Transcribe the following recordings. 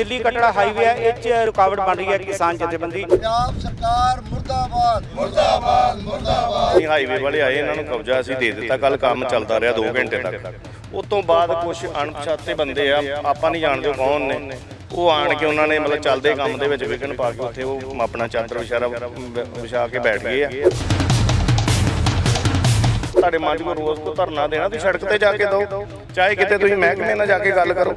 Delhi Katra highway ਹੈ ਇਹ 'ਚ ਰੁਕਾਵਟ ਬਣ ਰਹੀ ਹੈ ਕਿਸਾਨ ਜਥੇਬੰਦੀ ਪੰਜਾਬ ਸਰਕਾਰ ਮੁਰਦਾਬਾਦ ਮੁਰਦਾਬਾਦ ਮੁਰਦਾਬਾਦ ਇਹ ਹਾਈਵੇ ਵਾਲੇ ਆਏ ਇਹਨਾਂ ਨੂੰ ਕਬਜ਼ਾ ਅਸੀਂ ਦੇ ਦਿੱਤਾ ਕੱਲ ਕੰਮ ਚੱਲਦਾ ਰਿਹਾ 2 ਘੰਟੇ ਤੱਕ ਉਸ ਤੋਂ ਬਾਅਦ ਕੁਝ ਅਣਪਛਾਤੇ ਬੰਦੇ ਆ ਆਪਾਂ ਨਹੀਂ ਜਾਣਦੇ ਕੌਣ ਨੇ ਉਹ ਆਣ ਕੇ ਉਹਨਾਂ ਨੇ ਮਤਲਬ ਚੱਲਦੇ ਕੰਮ ਦੇ ਵਿੱਚ ਵਿਕਣ ਪਾ ਕੇ ਉੱਥੇ ਉਹ ਆਪਣਾ ਚਾਦਰ ਵਿਛਾਰਾ ਵਿਛਾ ਕੇ ਬੈਠ ਗਏ ਆ ਤੁਹਾਡੇ ਮਨ 'ਚ ਰੋਸ ਤੋਂ ਧਰਨਾ ਦੇਣਾ ਤੁਸੀਂ ਸੜਕ ਤੇ ਜਾ ਕੇ ਦਿਓ ਚਾਹੇ ਕਿਤੇ ਤੁਸੀਂ ਮਹਿਕਮੇ ਨਾਲ ਜਾ ਕੇ ਗੱਲ ਕਰੋ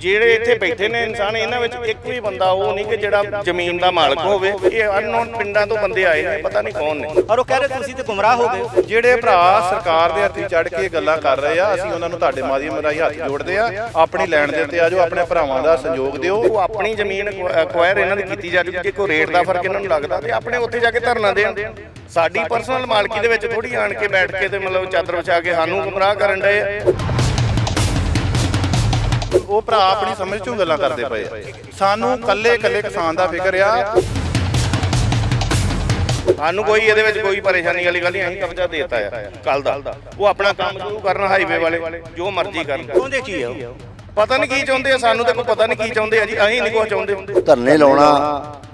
ਜਿਹੜੇ ਇੱਥੇ ਬੈਠੇ ਨੇ ਇਨਸਾਨ ਇਹਨਾਂ ਵਿੱਚ ਇੱਕ ਵੀ ਬੰਦਾ ਉਹ ਨਹੀਂ ਕਿ ਜਿਹੜਾ ਜ਼ਮੀਨ ਦਾ ਮਾਲਕ ਹੋਵੇ ਇਹ ਅਨਨੋਨ ਪਿੰਡਾਂ ਤੋਂ ਬੰਦੇ ਆਏ ਨੇ ਪਤਾ ਨਹੀਂ ਕੌਣ ਨੇ ਔਰ ਉਹ ਕਹਿ ਰਹੇ ਤੁਸੀਂ ਤੇ ਗੁੰਮਰਾਹ ਹੋ ਗਏ ਜਿਹੜੇ ਭਰਾ ਸਰਕਾਰ ਦੇ ਹੱਥੀ ਚੜ ਕੇ ਗੱਲਾਂ ਕਰ ਰਹੇ ਆ ਅਸੀਂ ਉਹਨਾਂ ਨੂੰ ਤੁਹਾਡੇ ਮਾਧਿਅਮ ਰਾਹੀਂ ਹੱਥ ਜੋੜਦੇ ਆ ਆਪਣੀ ਲੈਣ ਦੇ ਉੱਤੇ ਆਜੋ ਆਪਣੇ ਭਰਾਵਾਂ ਦਾ ਸਹਿਯੋਗ ਦਿਓ ਉਹ ਆਪਣੀ ਜ਼ਮੀਨ ਐਕਵਾਇਰ ਇਹਨਾਂ ਦੀ ਕੀਤੀ ਜਾ ਚੁੱਕੀ ਕੋਈ ਰੇਟ ਦਾ ਫਰਕ ਇਹਨਾਂ ਨੂੰ ਲੱਗਦਾ ਤੇ ਆਪਣੇ ਉੱਥੇ ਜਾ ਕੇ ਧਰਨਾ ਦੇਣ ਸਾਡੀ ਪਰਸਨਲ ਮਾਲਕੀ ਦੇ ਵਿੱਚ ਥੋੜੀ ਆਣ ਕੇ ਬੈਠ ਕੇ ਤੇ ਮਤਲਬ ਚਾਦਰ ਵਿਛਾ ਕੇ ਸਾਨੂੰ ਗੁੰਮਰਾਹ ਕਰਨ ਦੇ ਉਹ ਭਰਾ ਆਪਣੀ ਸਮਝ ਚੋਂ ਗੱਲਾਂ ਕਰਦੇ ਪਏ ਆ। ਸਾਨੂੰ ਕੱਲੇ ਕੱਲੇ ਕਿਸਾਨ ਦਾ ਫਿਕਰ ਆ ਸਾਨੂੰ ਕੋਈ ਇਹਦੇ ਵਿੱਚ ਕੋਈ ਪਰੇਸ਼ਾਨੀ ਵਾਲੀ ਗੱਲ ਨਹੀਂ ਅਸੀਂ ਕਬਜ਼ਾ ਦੇਤਾ ਆ ਕੱਲ ਦਾ ਉਹ ਆਪਣਾ ਕੰਮ ਸ਼ੁਰੂ ਕਰਨ ਹਾਈਵੇ ਵਾਲੇ ਜੋ ਮਰਜ਼ੀ ਕਰਨ ਕੋਹਦੇ ਚ ਆ ਉਹ। ਪਤਾ ਨਹੀਂ ਕੀ ਚਾਹੁੰਦੇ ਆ ਸਾਨੂੰ ਤੇ ਕੋਈ ਪਤਾ ਨਹੀਂ ਕੀ ਚਾਹੁੰਦੇ ਆ ਜੀ ਅਸੀਂ ਨਹੀਂ ਕੁਝ ਚਾਹੁੰਦੇ ਧਰਨੇ ਲਾਉਣਾ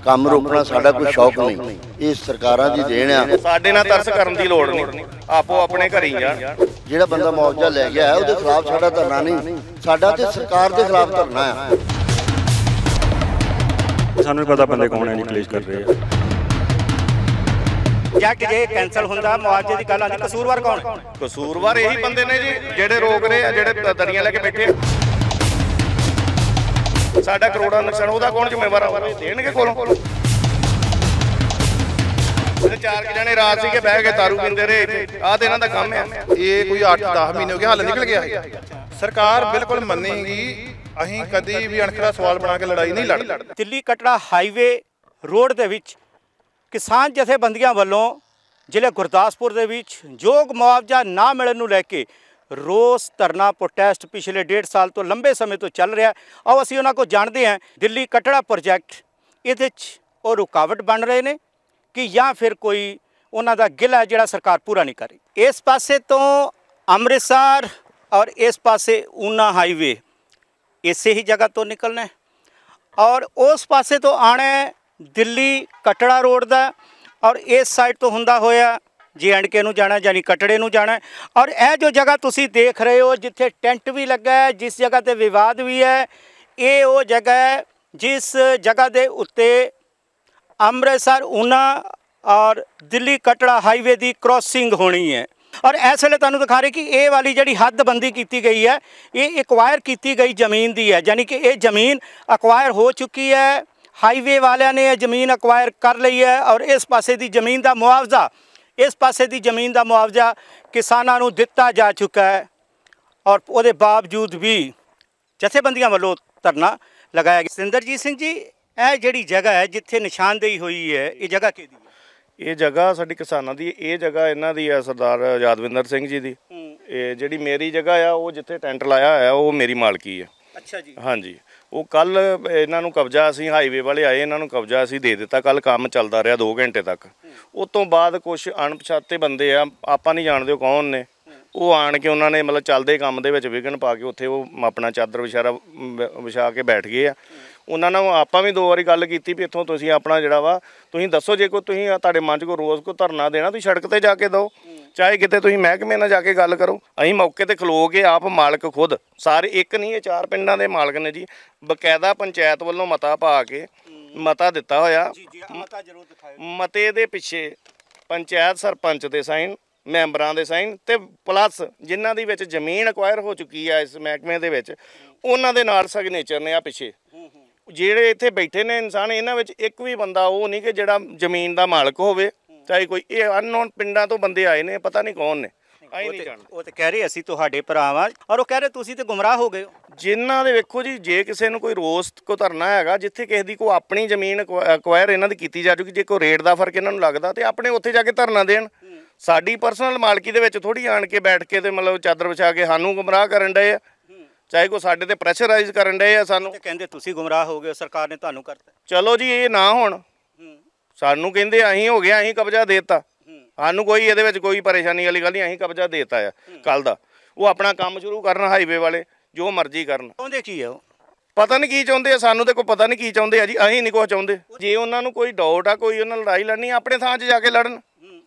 ਕੰਮ ਰੋਕਣਾ ਸਾਡਾ ਕੋਈ ਸ਼ੌਕ ਨਹੀਂ ਇਹ ਸਰਕਾਰਾਂ ਦੀ ਦੇਣ ਆ ਸਾਡੇ ਨਾਲ ਤਰਸ ਕਰਨ ਦੀ ਲੋੜ ਨਹੀਂ ਆਪੋ ਆਪਣੇ ਘਰੀ ਹੀ ਆ ਜਿਹੜਾ ਬੰਦਾ ਮੌਜਾ ਲੈ ਗਿਆ ਉਹਦੇ ਖਿਲਾਫ ਸਾਡਾ ਧਰਨਾ ਨਹੀਂ ਸਾਡਾ ਤੇ ਸਰਕਾਰ ਦੇ ਖਿਲਾਫ ਧਰਨਾ ਆ ਸਾਨੂੰ ਨਹੀਂ ਪਤਾ ਬੰਦੇ ਕੌਣ ਹੈ ਕਲੇਸ਼ ਕਰ ਰਹੇ ਆ ਜੱਟ ਜੇ ਕੈਨਸਲ ਹੁੰਦਾ ਮੁਆਵਜ਼ੇ ਦੀ ਗੱਲ ਆਂਦੀ ਕਸੂਰਵਾਰ ਕੌਣ ਕਸੂਰਵਾਰ ਇਹੀ ਬੰਦੇ ਨੇ ਜੀ ਜਿਹੜੇ ਰੋਕ ਰਹੇ ਆ ਜਿਹੜੇ ਦਰੀਆਂ ਲੈ ਕੇ ਬੈਠੇ ਆ ਸਾਡਾ ਕਰੋੜਾਂ ਨੁਕਸਾਨ ਉਹਦਾ ਕੌਣ ਜ਼ਿੰਮੇਵਾਰ ਹੋਵੇ ਦੇਣਗੇ ਕੋਲੋਂ ਇਹ ਚਾਰ ਕਿ ਜਣੇ ਰਾਤ ਸੀ ਕਿ ਬਹਿ ਕੇ ਤਾਰੂ ਪੀਂਦੇ ਰਹੇ ਆਹ ਤੇ ਇਹਨਾਂ ਦਾ ਕੰਮ ਹੈ ਇਹ ਕੋਈ 8-10 ਮਹੀਨੇ ਹੋ ਗਏ ਹੱਲ ਨਿਕਲ ਗਿਆ ਸਰਕਾਰ ਬਿਲਕੁਲ ਮੰਨੇਗੀ ਅਸੀਂ ਕਦੀ ਵੀ ਅਣਖਰਾ ਸਵਾਲ ਬਣਾ ਕੇ ਲੜਾਈ ਨਹੀਂ ਲੜਦੇ ਦਿੱਲੀ ਕਟੜਾ ਹਾਈਵੇ ਰੋਡ ਦੇ ਵਿੱਚ ਕਿਸਾਨ ਜਥੇਬੰਦੀਆਂ ਵੱਲੋਂ ਜ਼ਿਲ੍ਹੇ ਗੁਰਦਾਸਪੁਰ ਦੇ ਵਿੱਚ ਜੋਗ ਮੁਆਵਜ਼ਾ ਨਾ ਮਿਲਣ ਨੂੰ ਲੈ ਕੇ ਰੋਸ ਧਰਨਾ ਪ੍ਰੋਟੈਸਟ ਪਿਛਲੇ 1.5 ਸਾਲ ਤੋਂ ਲੰਬੇ ਸਮੇਂ ਤੋਂ ਚੱਲ ਰਿਹਾ ਆਓ ਅਸੀਂ ਉਹਨਾਂ ਕੋ ਜਾਣਦੇ ਹਾਂ ਦਿੱਲੀ ਕਟੜਾ ਪ੍ਰੋਜੈਕਟ ਇਹਦੇ 'ਚ ਉਹ ਰੁਕਾਵਟ ਬਣ ਰਹੇ ਨੇ ਕਿ ਜਾਂ ਫਿਰ ਕੋਈ ਉਹਨਾਂ ਦਾ ਗਿਲਾ ਜਿਹੜਾ ਸਰਕਾਰ ਪੂਰਾ ਨਹੀਂ ਕਰ ਰਹੀ ਇਸ ਪਾਸੇ ਤੋਂ ਅੰਮ੍ਰਿਤਸਰ ਔਰ ਇਸ ਪਾਸੇ ਉਨਾ ਹਾਈਵੇ ਇਸੇ ਹੀ ਜਗ੍ਹਾ ਤੋਂ ਨਿਕਲਣਾ ਹੈ ਔਰ ਉਸ ਪਾਸੇ ਤੋਂ ਆਣਾ ਦਿੱਲੀ ਕਟੜਾ ਰੋਡ ਦਾ ਔਰ ਇਸ ਸਾਈਡ ਤੋਂ ਹੁੰਦਾ ਹੋਇਆ ਜੀ ਐਂਡ ਕੇ ਨੂੰ ਜਾਣਾ ਯਾਨੀ ਕਟੜੇ ਨੂੰ ਜਾਣਾ ਔਰ ਇਹ ਜੋ ਜਗ੍ਹਾ ਤੁਸੀਂ ਦੇਖ ਰਹੇ ਹੋ ਜਿੱਥੇ ਟੈਂਟ ਵੀ ਲੱਗਾ ਹੈ ਜਿਸ ਜਗ੍ਹਾ ਤੇ ਵਿਵਾਦ ਵੀ ਹੈ ਇਹ ਉਹ ਜਗ੍ਹਾ ਹੈ ਜਿਸ ਜਗ੍ਹਾ ਦੇ ਉੱਤੇ ਅੰਮ੍ਰਿਤਸਰ ਉਨਾ ਔਰ ਦਿੱਲੀ ਕਟੜਾ ਹਾਈਵੇ ਦੀ ਕ੍ਰੋਸਿੰਗ ਹੋਣੀ ਹੈ ਔਰ ਇਸ ਵੇਲੇ ਤੁਹਾਨੂੰ ਦਿਖਾ ਰਹੇ ਕਿ ਇਹ ਵਾਲੀ ਜਿਹੜੀ ਹੱਦਬੰਦੀ ਕੀਤੀ ਗਈ ਹੈ ਇਹ ਐਕਵਾਇਰ ਕੀਤੀ ਗਈ ਜ਼ਮੀਨ ਦੀ ਹੈ ਯਾਨੀ ਕਿ ਇਹ ਜ਼ਮੀਨ ਐਕਵਾਇਰ ਹੋ ਚੁੱਕੀ ਹੈ ਹਾਈਵੇ ਵਾਲਿਆਂ ਨੇ ਇਹ ਜ਼ਮੀਨ ਐਕਵਾਇਰ ਕਰ ਲਈ ਹੈ ਔਰ ਇਸ ਪਾਸੇ ਦੀ ਜ਼ਮੀਨ ਦਾ ਮੁਆਵਜ਼ਾ ਇਸ ਪਾਸੇ ਦੀ ਜ਼ਮੀਨ ਦਾ ਮੁਆਵਜ਼ਾ ਕਿਸਾਨਾਂ ਨੂੰ ਦਿੱਤਾ ਜਾ ਚੁੱਕਾ ਹੈ ਔਰ ਉਹਦੇ ਬਾਵਜੂਦ ਵੀ ਜਥੇਬੰਦੀਆਂ ਵੱਲੋਂ ਧਰਨਾ ਲਗਾਇਆ ਗਿਆ ਸਿੰਦਰਜੀਤ ਸਿੰਘ ਜੀ ਇਹ ਜਿਹੜੀ ਜਗ੍ਹਾ ਹੈ ਜਿੱਥੇ ਨਿਸ਼ਾਨਦੇਹੀ ਹੋਈ ਹੈ ਇਹ ਜਗ੍ਹਾ ਕਿਹਦੀ ਹੈ ਇਹ ਜਗ੍ਹਾ ਸਾਡੀ ਕਿਸਾਨਾਂ ਦੀ ਇਹ ਜਗ੍ਹਾ ਇਹਨਾਂ ਦੀ ਹੈ ਸਰਦਾਰ ਯਾਦਵਿੰਦਰ ਸਿੰਘ ਜੀ ਦੀ ਇਹ ਜਿਹੜੀ ਮੇਰੀ ਜਗ੍ਹਾ ਆ ਉਹ ਜਿੱਥੇ ਟੈਂਟ ਲਾਇਆ ਹੋਇਆ ਉਹ ਮੇਰੀ ਮਾਲਕੀ ਹੈ ਅੱਛਾ ਜੀ ਹਾਂਜੀ ਉਹ ਕੱਲ ਇਹਨਾਂ ਨੂੰ ਕਬਜ਼ਾ ਅਸੀਂ ਹਾਈਵੇ ਵਾਲੇ ਆਏ ਇਹਨਾਂ ਨੂੰ ਕਬਜ਼ਾ ਅਸੀਂ ਦੇ ਦਿੱਤਾ ਕੱਲ ਕੰਮ ਚੱਲਦਾ ਰਿਹਾ 2 ਘੰਟੇ ਤੱਕ ਉਸ ਤੋਂ ਬਾਅਦ ਕੁਝ ਅਣਪਛਾਤੇ ਬੰਦੇ ਆ ਆਪਾਂ ਨਹੀਂ ਜਾਣਦੇ ਉਹ ਕੌਣ ਨੇ ਉਹ ਆਣ ਕੇ ਉਹਨਾਂ ਨੇ ਮਤਲਬ ਚੱਲਦੇ ਕੰਮ ਦੇ ਵਿੱਚ ਵਿਗਣ ਪਾ ਕੇ ਉੱਥੇ ਉਹ ਆਪਣਾ ਚਾਦਰ ਵਿਛਾਰਾ ਵਿਛਾ ਕੇ ਬੈਠ ਗਏ ਆ ਉਹਨਾਂ ਨਾਲ ਆਪਾਂ ਵੀ ਦੋ ਵਾਰੀ ਗੱਲ ਕੀਤੀ ਵੀ ਇੱਥੋਂ ਤੁਸੀਂ ਆਪਣਾ ਜਿਹੜਾ ਵਾ ਤੁਸੀਂ ਦੱਸੋ ਜੇ ਕੋਈ ਤੁਸੀਂ ਤੁਹਾਡੇ ਮਨ 'ਚ ਕੋ ਰੋਜ਼ ਕੋ ਧਰਨਾ ਦੇਣਾ ਤੁਸੀਂ ਸੜਕ ਤੇ ਜਾ ਕੇ ਦਿਓ ਚਾਹੇ ਕਿਤੇ ਤੁਸੀਂ ਮਹਿਕਮੇ ਨਾਲ ਜਾ ਕੇ ਗੱਲ ਕਰੋ ਅਸੀਂ ਮੌਕੇ ਤੇ ਖਲੋ ਕੇ ਆਪ ਮਾਲਕ ਖੁਦ ਸਾਰੇ ਇੱਕ ਨਹੀਂ ਇਹ ਚਾਰ ਪਿੰਡਾਂ ਦੇ ਮਾਲਕ ਨੇ ਜੀ ਬਕਾਇਦਾ ਪੰਚਾਇਤ ਵੱਲੋਂ ਮਤਾ ਪਾ ਕੇ ਮਤਾ ਦਿੱਤਾ ਹੋਇਆ ਮਤੇ ਦੇ ਪਿੱਛੇ ਪੰਚਾਇਤ ਸਰਪੰਚ ਦੇ ਸਾਈਨ ਮੈਂਬਰਾਂ ਦੇ ਸਾਈਨ ਤੇ ਪਲੱਸ ਜਿਨ੍ਹਾਂ ਦੀ ਵਿੱਚ ਜ਼ਮੀਨ ਅਕਵਾਇਰ ਹੋ ਚੁੱਕੀ ਆ ਇਸ ਮਹਿਕਮੇ ਦੇ ਵਿੱਚ ਉਹਨਾਂ ਦੇ ਨਾਲ ਸਿਗਨੇਚਰ ਨੇ ਆ ਪਿੱਛੇ ਜਿਹੜੇ ਇੱਥੇ ਬੈਠੇ ਨੇ ਇਨਸਾਨ ਇਹਨਾਂ ਵਿੱਚ ਇੱਕ ਵੀ ਬੰਦਾ ਉਹ ਨਹੀਂ ਕਿ ਜਿਹੜਾ ਜ਼ਮੀਨ ਦਾ ਮਾਲਕ ਹੋਵੇ ਚਾਹੇ ਕੋਈ ਇਹ ਅਨਨੋਨ ਪਿੰਡਾਂ ਤੋਂ ਬੰਦੇ ਆਏ ਨੇ ਪਤਾ ਨਹੀਂ ਕੌਣ ਨੇ ਆਈ ਨਹੀਂ ਜਾਣਦੇ ਉਹ ਤੇ ਕਹਿ ਰਹੇ ਅਸੀਂ ਤੁਹਾਡੇ ਭਰਾਵਾਂ ਔਰ ਉਹ ਕਹਿ ਰਹੇ ਤੁਸੀਂ ਤੇ ਗੁੰਮਰਾਹ ਹੋ ਗਏ ਹੋ ਜਿਨ੍ਹਾਂ ਦੇ ਵੇਖੋ ਜੀ ਜੇ ਕਿਸੇ ਨੂੰ ਕੋਈ ਰੋਸਤ ਕੋ ਧਰਨਾ ਹੈਗਾ ਜਿੱਥੇ ਕਿਸੇ ਦੀ ਕੋ ਆਪਣੀ ਜ਼ਮੀਨ ਅਕਵਾਇਰ ਇਹਨਾਂ ਦੀ ਕੀਤੀ ਜਾ ਚੁੱਕੀ ਜੇ ਕੋ ਰੇਟ ਦਾ ਫਰਕ ਇਹਨਾਂ ਨੂੰ ਲੱਗਦਾ ਤੇ ਆਪਣੇ ਉੱਥੇ ਜਾ ਕੇ ਧਰਨਾ ਦੇਣ ਸਾਡੀ ਪਰਸਨਲ ਮਾਲਕੀ ਦੇ ਵਿੱਚ ਥੋੜੀ ਆਣ ਕੇ ਬੈਠ ਕੇ ਤੇ ਮਤਲਬ ਚਾਦਰ ਵਿਛਾ ਕੇ ਸਾਨੂੰ ਗੁੰਮਰਾਹ ਕਰਨ ਡਏ ਆ ਚਾਹੇ ਕੋ ਸਾਡੇ ਤੇ ਪ੍ਰੈਸ਼ਰਾਈਜ਼ ਕਰਨ ਡਏ ਆ ਸਾਨੂੰ ਤੇ ਕਹਿੰਦੇ ਤੁਸੀਂ ਗੁੰਮਰਾਹ ਹੋ ਗਏ ਸਰਕਾਰ ਨੇ ਤੁਹਾਨੂੰ ਕਰਤਾ ਚਲੋ ਜੀ ਇਹ ਨਾ ਹੋਣ ਸਾਨੂੰ ਕਹਿੰਦੇ ਅਸੀਂ ਹੋ ਗਿਆ ਅਸੀਂ ਕਬਜ਼ਾ ਦੇਤਾ ਸਾਨੂੰ ਕੋਈ ਇਹਦੇ ਵਿੱਚ ਕੋਈ ਪਰੇਸ਼ਾਨੀ ਵਾਲੀ ਗੱਲ ਨਹੀਂ ਅਸੀਂ ਕਬਜ਼ਾ ਦੇਤਾ ਆ ਕੱਲ ਦਾ ਉਹ ਆਪਣਾ ਕੰਮ ਸ਼ੁਰੂ ਕਰਨ ਹਾਈਵੇ ਵਾਲੇ ਜੋ ਮਰਜ਼ੀ ਕਰਨ ਚਾਹੁੰਦੇ ਕੀ ਆ ਉਹ ਪਤਾ ਨਹੀਂ ਕੀ ਚਾਹੁੰਦੇ ਆ ਸਾਨੂੰ ਤੇ ਕੋਈ ਪਤਾ ਨਹੀਂ ਕੀ ਚਾਹੁੰਦੇ ਆ ਜੀ ਅਸੀਂ ਨਹੀਂ ਕੁਝ ਚਾਹੁੰਦੇ ਜੇ ਉਹਨਾਂ ਨੂੰ ਕੋਈ ਡਾਊਟ ਆ ਕੋਈ ਉਹਨਾਂ ਲੜਾਈ ਲੜਨੀ ਆਪਣੇ ਥਾਂ 'ਚ ਜਾ ਕੇ ਲੜਨ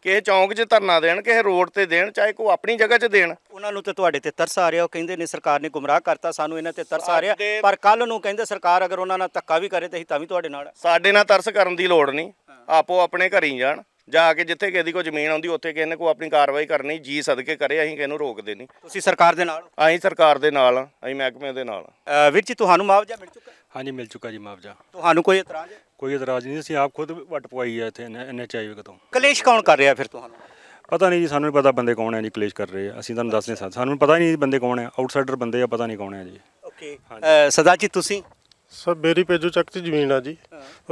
ਕਿਸੇ ਚੌਂਕ 'ਚ ਧਰਨਾ ਦੇਣ ਕਿਸੇ ਰੋਡ ਤੇ ਦੇਣ ਚਾਹੇ ਕੋ ਆਪਣੀ ਜਗ੍ਹਾ 'ਚ ਦੇਣ ਉਹਨਾਂ ਨੂੰ ਤੇ ਤੁਹਾਡੇ ਤੇ ਤਰਸ ਆ ਰਿਹਾ ਉਹ ਕਹਿੰਦੇ ਨੇ ਸਰਕਾਰ ਨੇ ਗੁੰਮਰਾਹ ਕਰਤਾ ਸਾਨੂੰ ਇਹਨਾਂ ਤੇ ਤਰਸ ਆ ਰਿਹਾ ਪਰ ਕੱਲ ਨੂੰ ਕਹਿੰਦੇ ਸਰਕਾਰ ਅਗਰ ਉਹਨਾਂ ਨਾਲ ਧੱਕਾ ਵੀ ਕਰੇ ਤੇ ਅਸੀਂ ਤਾਂ ਵੀ ਤੁਹਾਡੇ ਨਾਲ ਸਾਡੇ ਨਾਲ ਤਰਸ ਕਰਨ ਦੀ ਲੋੜ ਨਹੀਂ ਆਪੋ ਆਪਣੇ ਘਰੀ ਜਾਣ ਜਾ ਕੇ ਜਿੱਥੇ ਕਿਸੇ ਦੀ ਕੋਈ ਜ਼ਮੀਨ ਆਉਂਦੀ ਉੱਥੇ ਕਿਸੇ ਨੇ ਕੋ ਆਪਣੀ ਕਾਰਵਾਈ ਕਰਨੀ ਜੀ ਸਦਕੇ ਕਰੇ ਅਸੀਂ ਕਿਸੇ ਨੂੰ ਰੋਕਦੇ ਨਹੀਂ ਤੁਸੀਂ ਸਰਕਾਰ ਦੇ ਨਾਲ ਅਸੀਂ ਸਰਕਾਰ ਦੇ ਨਾਲ ਅਸੀਂ ਮਹਿਕਮੇ ਦੇ ਨਾਲ ਵਿੱਚ ਵੀਰ ਜੀ ਤੁਹਾਨੂੰ ਮੁਆਵਜ਼ਾ ਮਿਲ ਚੁੱਕਾ ਹਾਂਜੀ ਮਿਲ ਚੁੱਕਾ ਜੀ ਮੁਆਵਜ਼ਾ ਤੁਹਾਨੂੰ ਕੋਈ ਇਤਰਾਜ਼ ਕੋਈ ਇਤਰਾਜ਼ ਨਹੀਂ ਅਸੀਂ ਆਪ ਖੁਦ ਵੱਟ ਪਵਾਈ ਹੈ ਇੱਥੇ ਐਨਐਚਆਈ ਤੋਂ ਕਲੇਸ਼ ਕੌਣ ਕਰ ਰਿਹਾ ਫਿਰ ਤੁਹਾਨੂੰ ਪਤਾ ਨਹੀਂ ਜੀ ਸਾਨੂੰ ਨਹੀਂ ਪਤਾ ਬੰਦੇ ਕੌਣ ਹੈ ਜੀ ਕਲੇਸ਼ ਕਰ ਰਹੇ ਆ ਅਸੀਂ ਤੁਹਾਨੂੰ ਦੱਸ ਨਹੀਂ ਸਕਦੇ ਸਾਨੂੰ ਪਤਾ ਨਹੀਂ ਬੰਦੇ ਕੌਣ ਹੈ ਆਊਟਸਾਈਡਰ ਬੰਦੇ ਆ ਪਤਾ ਨਹੀਂ ਕੌਣ ਹੈ ਜੀ ਓਕੇ ਸਦਾ ਜੀ ਤੁਸੀਂ ਸਰ ਮੇਰੀ ਪੇਜੂ ਚੱਕ ਦੀ ਜ਼ਮੀਨ ਆ ਜੀ